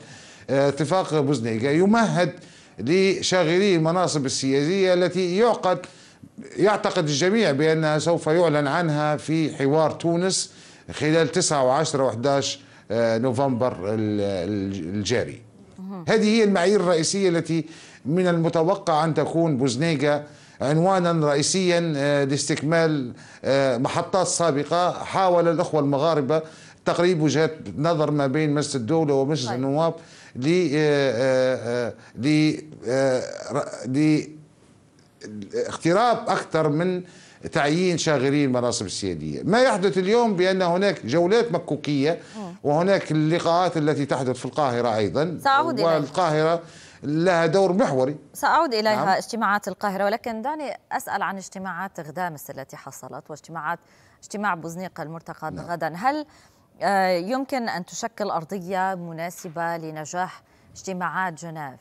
آه، اتفاق بوزنيقة يمهد لشاغلي المناصب السياسية التي يعقد يعتقد الجميع بأنها سوف يعلن عنها في حوار تونس خلال 9 و10 و11 نوفمبر الجاري هذه هي المعايير الرئيسية التي من المتوقع أن تكون بوزنيقة عنوانا رئيسيا آه، لاستكمال آه، محطات سابقة حاول الأخوة المغاربة تقريب وجهات نظر ما بين مجلس الدولة ومجلس طيب. النواب ل آه، آه، آه، ل ل اقتراب أكثر من تعيين شاغرين المناصب السيادية ما يحدث اليوم بأن هناك جولات مكوكية وهناك اللقاءات التي تحدث في القاهرة أيضا سأعود والقاهرة لها دور محوري سأعود إليها نعم. اجتماعات القاهرة ولكن دعني أسأل عن اجتماعات غدامس التي حصلت واجتماعات اجتماع بوزنيقة المرتقب نعم. غدا هل آه، يمكن أن تشكل أرضية مناسبة لنجاح اجتماعات جنيف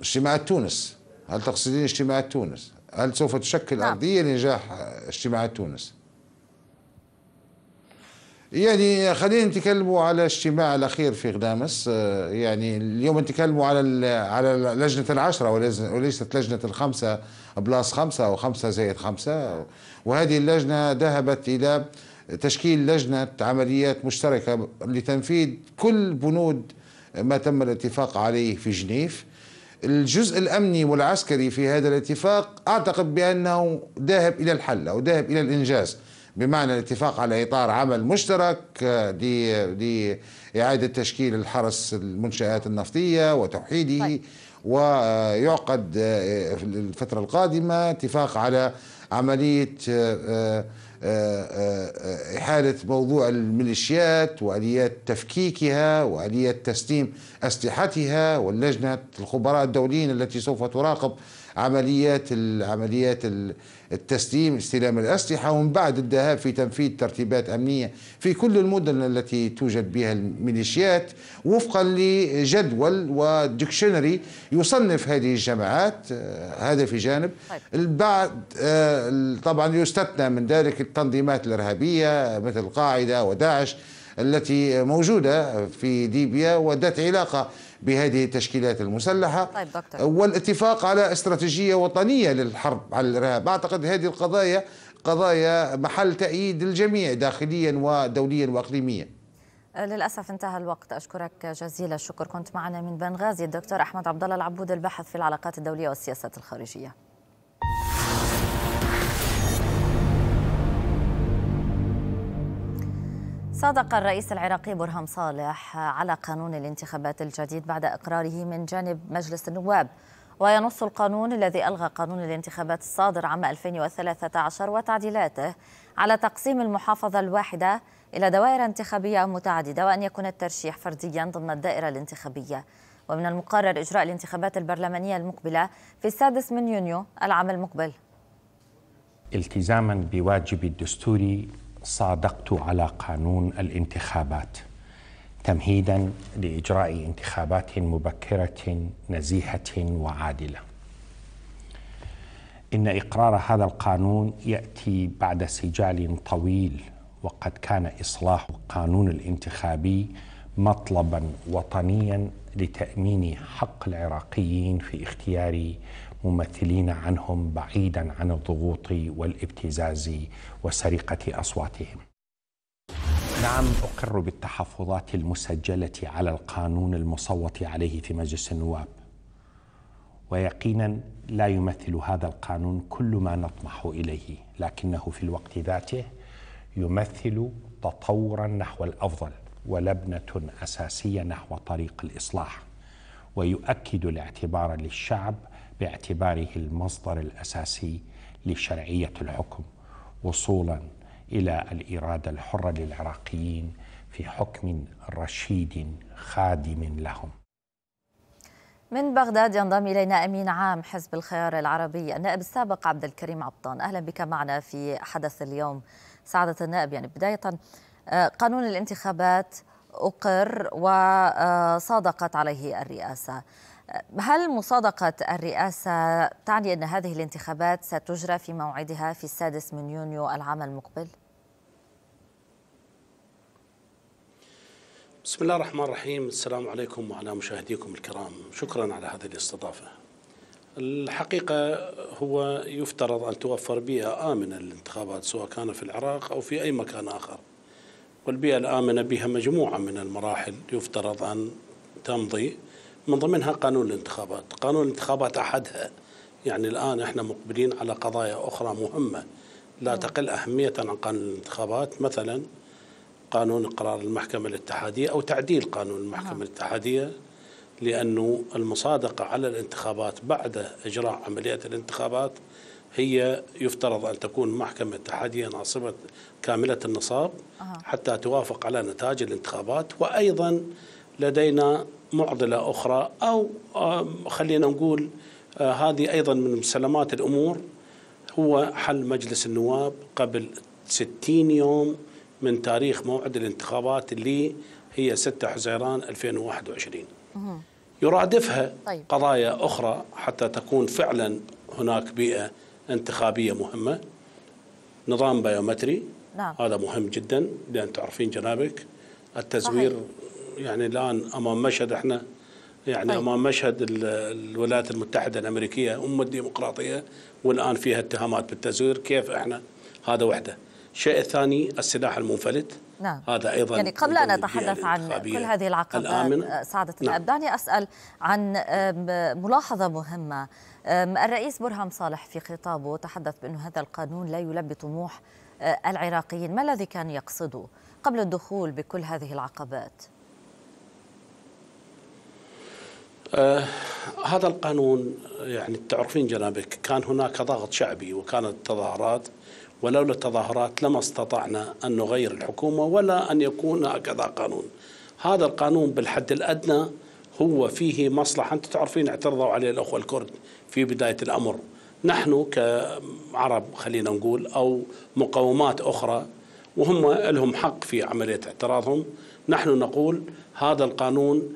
اجتماعات تونس هل تقصدين اجتماعات تونس هل سوف تشكل نعم. أرضية لنجاح اجتماعات تونس يعني خلينا نتكلموا على الاجتماع الاخير في غدامس آه، يعني اليوم نتكلموا على على لجنه العشره وليست لجنه الخمسه بلاس خمسه او خمسه زائد خمسه وهذه اللجنة ذهبت إلى تشكيل لجنة عمليات مشتركة لتنفيذ كل بنود ما تم الاتفاق عليه في جنيف الجزء الأمني والعسكري في هذا الاتفاق أعتقد بأنه ذاهب إلى الحل أو ذاهب إلى الإنجاز بمعنى الاتفاق على إطار عمل مشترك آه، لإعادة تشكيل الحرس المنشآت النفطية وتوحيده طيب. ويعقد آه، في الفترة القادمة اتفاق على عملية آه، آه، آه، إحالة موضوع الميليشيات وآليات تفكيكها وآليات تسليم أسلحتها واللجنة الخبراء الدوليين التي سوف تراقب عمليات عمليات التسليم استلام الاسلحه ومن بعد الذهاب في تنفيذ ترتيبات امنيه في كل المدن التي توجد بها الميليشيات وفقا لجدول وديكشنري يصنف هذه الجماعات آه، هذا في جانب طيب. البعض آه، طبعا يستثنى من ذلك التنظيمات الارهابيه مثل القاعده وداعش التي موجوده في ليبيا وذات علاقه بهذه التشكيلات المسلحة طيب دكتور. والاتفاق على استراتيجية وطنية للحرب على الإرهاب أعتقد هذه القضايا قضايا محل تأييد الجميع داخليا ودوليا وإقليميا آه، للأسف انتهى الوقت أشكرك جزيل الشكر كنت معنا من بنغازي الدكتور أحمد عبد الله العبود الباحث في العلاقات الدولية والسياسات الخارجية صادق الرئيس العراقي برهم صالح على قانون الانتخابات الجديد بعد اقراره من جانب مجلس النواب وينص القانون الذي الغى قانون الانتخابات الصادر عام 2013 وتعديلاته على تقسيم المحافظه الواحده الى دوائر انتخابيه متعدده وان يكون الترشيح فرديا ضمن الدائره الانتخابيه ومن المقرر اجراء الانتخابات البرلمانيه المقبله في السادس من يونيو العام المقبل التزاما بواجبي الدستوري صادقت على قانون الانتخابات تمهيدا لاجراء انتخابات مبكره نزيهه وعادله. ان اقرار هذا القانون ياتي بعد سجال طويل وقد كان اصلاح القانون الانتخابي مطلبا وطنيا لتامين حق العراقيين في اختيار ممثلين عنهم بعيدا عن الضغوط والابتزاز وسرقه اصواتهم. نعم اقر بالتحفظات المسجله على القانون المصوت عليه في مجلس النواب. ويقينا لا يمثل هذا القانون كل ما نطمح اليه، لكنه في الوقت ذاته يمثل تطورا نحو الافضل ولبنه اساسيه نحو طريق الاصلاح. ويؤكد الاعتبار للشعب باعتباره المصدر الاساسي لشرعيه الحكم وصولا الى الاراده الحره للعراقيين في حكم رشيد خادم لهم. من بغداد ينضم الينا امين عام حزب الخيار العربي النائب السابق عبد الكريم عبطان اهلا بك معنا في حدث اليوم سعاده النائب يعني بدايه آه، قانون الانتخابات اقر وصادقت عليه الرئاسه هل مصادقة الرئاسة تعني أن هذه الانتخابات ستجرى في موعدها في السادس من يونيو العام المقبل؟ بسم الله الرحمن الرحيم السلام عليكم وعلى مشاهديكم الكرام شكرا على هذه الاستضافة الحقيقة هو يفترض أن توفر بيئة آمنة للانتخابات سواء كان في العراق أو في أي مكان آخر والبيئة الآمنة بها مجموعة من المراحل يفترض أن تمضي من ضمنها قانون الانتخابات قانون الانتخابات أحدها يعني الآن إحنا مقبلين على قضايا أخرى مهمة لا نعم. تقل أهمية عن قانون الانتخابات مثلا قانون قرار المحكمة الاتحادية أو تعديل قانون المحكمة نعم. الاتحادية لأنه المصادقة على الانتخابات بعد إجراء عملية الانتخابات هي يفترض أن تكون محكمة اتحادية ناصبة كاملة النصاب حتى توافق على نتائج الانتخابات وأيضا لدينا معضلة أخرى أو خلينا نقول آه، هذه أيضا من مسلمات الأمور هو حل مجلس النواب قبل 60 يوم من تاريخ موعد الانتخابات اللي هي 6 حزيران 2021 يرادفها طيب. قضايا أخرى حتى تكون فعلا هناك بيئة انتخابية مهمة نظام بيومتري نعم. هذا مهم جدا لأن تعرفين جنابك التزوير صحيح. يعني الان امام مشهد احنا يعني أي. طيب. امام مشهد الولايات المتحده الامريكيه ام الديمقراطيه والان فيها اتهامات بالتزوير كيف احنا هذا وحده الشيء الثاني السلاح المنفلت نعم. هذا ايضا يعني قبل ان اتحدث عن كل هذه العقبات آه، سعاده نعم. الاب دعني اسال عن ملاحظه مهمه الرئيس برهام صالح في خطابه تحدث بانه هذا القانون لا يلبي طموح آه، العراقيين ما الذي كان يقصده قبل الدخول بكل هذه العقبات آه هذا القانون يعني تعرفين جنابك كان هناك ضغط شعبي وكانت تظاهرات ولولا التظاهرات لما استطعنا أن نغير الحكومة ولا أن يكون هكذا قانون هذا القانون بالحد الأدنى هو فيه مصلحة أنت تعرفين اعترضوا عليه الأخوة الكرد في بداية الأمر نحن كعرب خلينا نقول أو مقومات أخرى وهم لهم حق في عملية اعتراضهم نحن نقول هذا القانون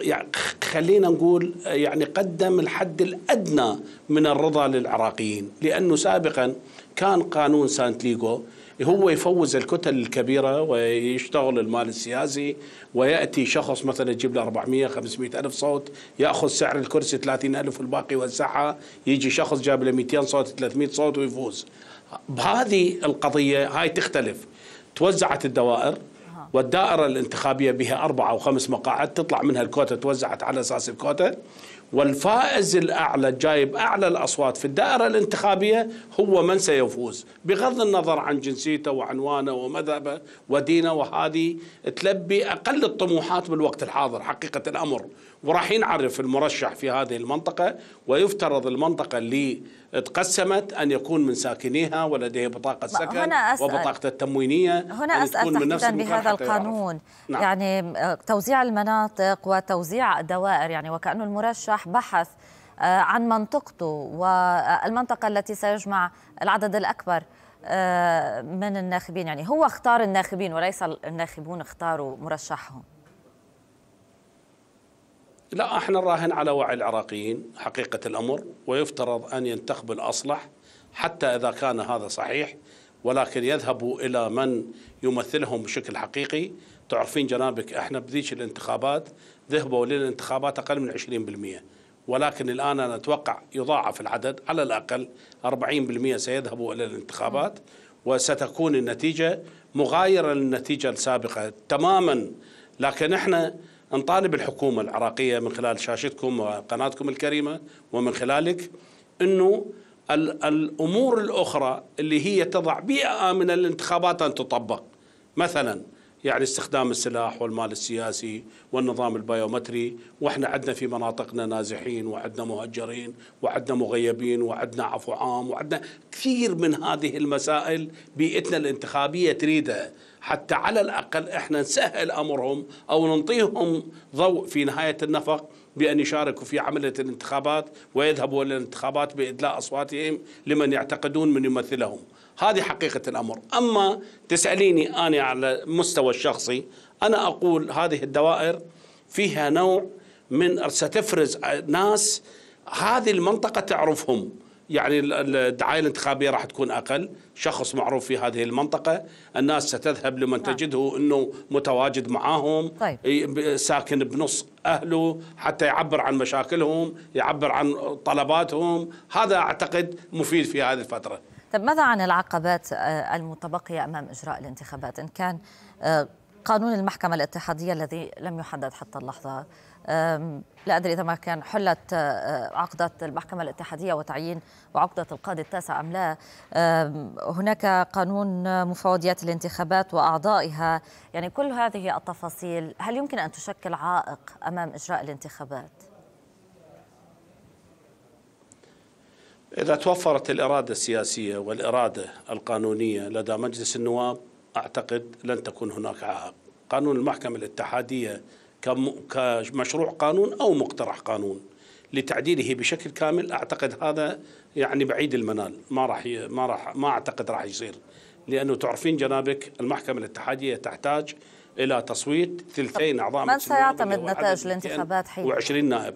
يعني خلينا نقول يعني قدم الحد الادنى من الرضا للعراقيين لانه سابقا كان قانون ليغو هو يفوز الكتل الكبيرة ويشتغل المال السياسي ويأتي شخص مثلا يجيب له 400 500 ألف صوت يأخذ سعر الكرسي 30 ألف والباقي يوزعها يجي شخص جاب له 200 صوت 300 صوت ويفوز بهذه القضية هاي تختلف توزعت الدوائر والدائرة الانتخابية بها أربعة أو خمس مقاعد تطلع منها الكوتا توزعت على أساس الكوتا والفائز الأعلى جايب أعلى الأصوات في الدائرة الانتخابية هو من سيفوز بغض النظر عن جنسيته وعنوانه ومذهبه ودينه وهذه تلبي أقل الطموحات بالوقت الحاضر حقيقة الأمر وراح ينعرف المرشح في هذه المنطقة ويفترض المنطقة اللي تقسمت أن يكون من ساكنيها ولديه بطاقة سكن وبطاقة التموينية هنا أسأل نفس بهذا القانون نعم. يعني آه، توزيع المناطق وتوزيع دوائر يعني وكأنه المرشح بحث آه، عن منطقته والمنطقة التي سيجمع العدد الأكبر آه، من الناخبين يعني هو اختار الناخبين وليس الناخبون اختاروا مرشحهم لا احنا نراهن على وعي العراقيين حقيقه الامر ويفترض ان ينتخبوا الاصلح حتى اذا كان هذا صحيح ولكن يذهبوا الى من يمثلهم بشكل حقيقي تعرفين جنابك احنا بذيش الانتخابات ذهبوا للانتخابات اقل من 20% ولكن الان انا اتوقع يضاعف العدد على الاقل 40% سيذهبوا الى الانتخابات وستكون النتيجه مغايره للنتيجه السابقه تماما لكن احنا نطالب الحكومة العراقية من خلال شاشتكم وقناتكم الكريمة ومن خلالك أنه الأمور الأخرى اللي هي تضع بيئة آمنة للانتخابات أن تطبق مثلا يعني استخدام السلاح والمال السياسي والنظام البيومتري واحنا عندنا في مناطقنا نازحين وعندنا مهجرين وعندنا مغيبين وعندنا عفو عام وعندنا كثير من هذه المسائل بيئتنا الانتخابيه تريدها حتى على الاقل احنا نسهل امرهم او ننطيهم ضوء في نهايه النفق بأن يشاركوا في عملية الانتخابات ويذهبوا إلى الانتخابات بإدلاء أصواتهم لمن يعتقدون من يمثلهم هذه حقيقة الأمر أما تسأليني أنا على المستوى الشخصي أنا أقول هذه الدوائر فيها نوع من ستفرز ناس هذه المنطقة تعرفهم يعني الدعايه الانتخابيه راح تكون اقل، شخص معروف في هذه المنطقه، الناس ستذهب لمن نعم. تجده انه متواجد معاهم طيب. ساكن بنص اهله حتى يعبر عن مشاكلهم، يعبر عن طلباتهم، هذا اعتقد مفيد في هذه الفتره. طب ماذا عن العقبات آه، المتبقية أمام إجراء الانتخابات إن كان آه، قانون المحكمة الاتحادية الذي لم يحدد حتى اللحظة لا أدري إذا ما كان حلت آه، عقدة المحكمة الاتحادية وتعيين وعقدة القاضي التاسع أم لا هناك قانون مفوضيات الانتخابات وأعضائها يعني كل هذه التفاصيل هل يمكن أن تشكل عائق أمام إجراء الانتخابات؟ إذا توفرت الإرادة السياسية والإرادة القانونية لدى مجلس النواب أعتقد لن تكون هناك عائق قانون المحكمة الاتحادية كمشروع قانون أو مقترح قانون لتعديله بشكل كامل أعتقد هذا يعني بعيد المنال ما راح ما راح ما أعتقد راح يصير لأنه تعرفين جنابك المحكمة الاتحادية تحتاج إلى تصويت ثلثين أعضاء من سيعتمد نتائج الانتخابات حين 20 نائب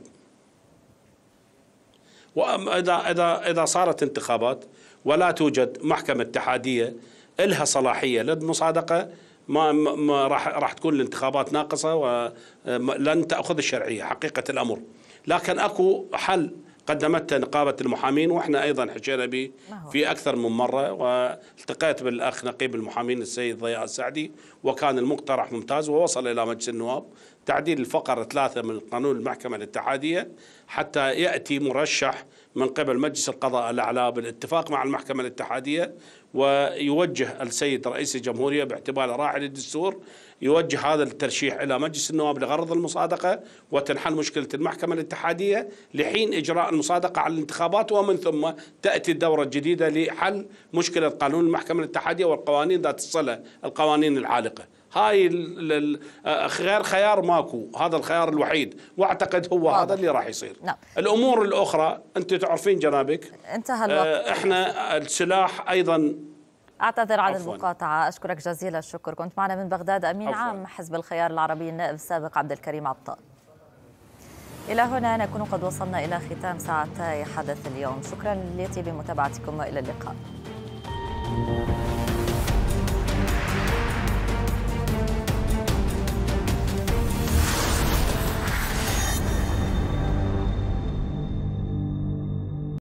واذا اذا اذا صارت انتخابات ولا توجد محكمه اتحاديه لها صلاحيه للمصادقه ما, ما راح راح تكون الانتخابات ناقصه ولن تاخذ الشرعيه حقيقه الامر لكن اكو حل قدمتها نقابة المحامين وإحنا أيضا حشينا به في أكثر من مرة والتقيت بالأخ نقيب المحامين السيد ضياء السعدي وكان المقترح ممتاز ووصل إلى مجلس النواب تعديل الفقرة ثلاثة من قانون المحكمة الاتحادية حتى يأتي مرشح من قبل مجلس القضاء الأعلى بالاتفاق مع المحكمة الاتحادية ويوجه السيد رئيس الجمهورية باعتباره راعي للدستور يوجه هذا الترشيح إلى مجلس النواب لغرض المصادقة وتنحل مشكلة المحكمة الاتحادية لحين إجراء المصادقة على الانتخابات ومن ثم تأتي الدورة الجديدة لحل مشكلة قانون المحكمة الاتحادية والقوانين ذات الصلة القوانين العالقة هاي غير خيار ماكو هذا الخيار الوحيد واعتقد هو واضح. هذا اللي راح يصير نعم. الامور الاخرى انت تعرفين جنابك انتهى الوقت آه، احنا السلاح ايضا أعتذر عن المقاطعة أشكرك جزيل الشكر كنت معنا من بغداد أمين عفواً. عام حزب الخيار العربي النائب السابق عبد الكريم عطاء إلى هنا نكون قد وصلنا إلى ختام ساعتي حدث اليوم شكرا لطيب بمتابعتكم وإلى اللقاء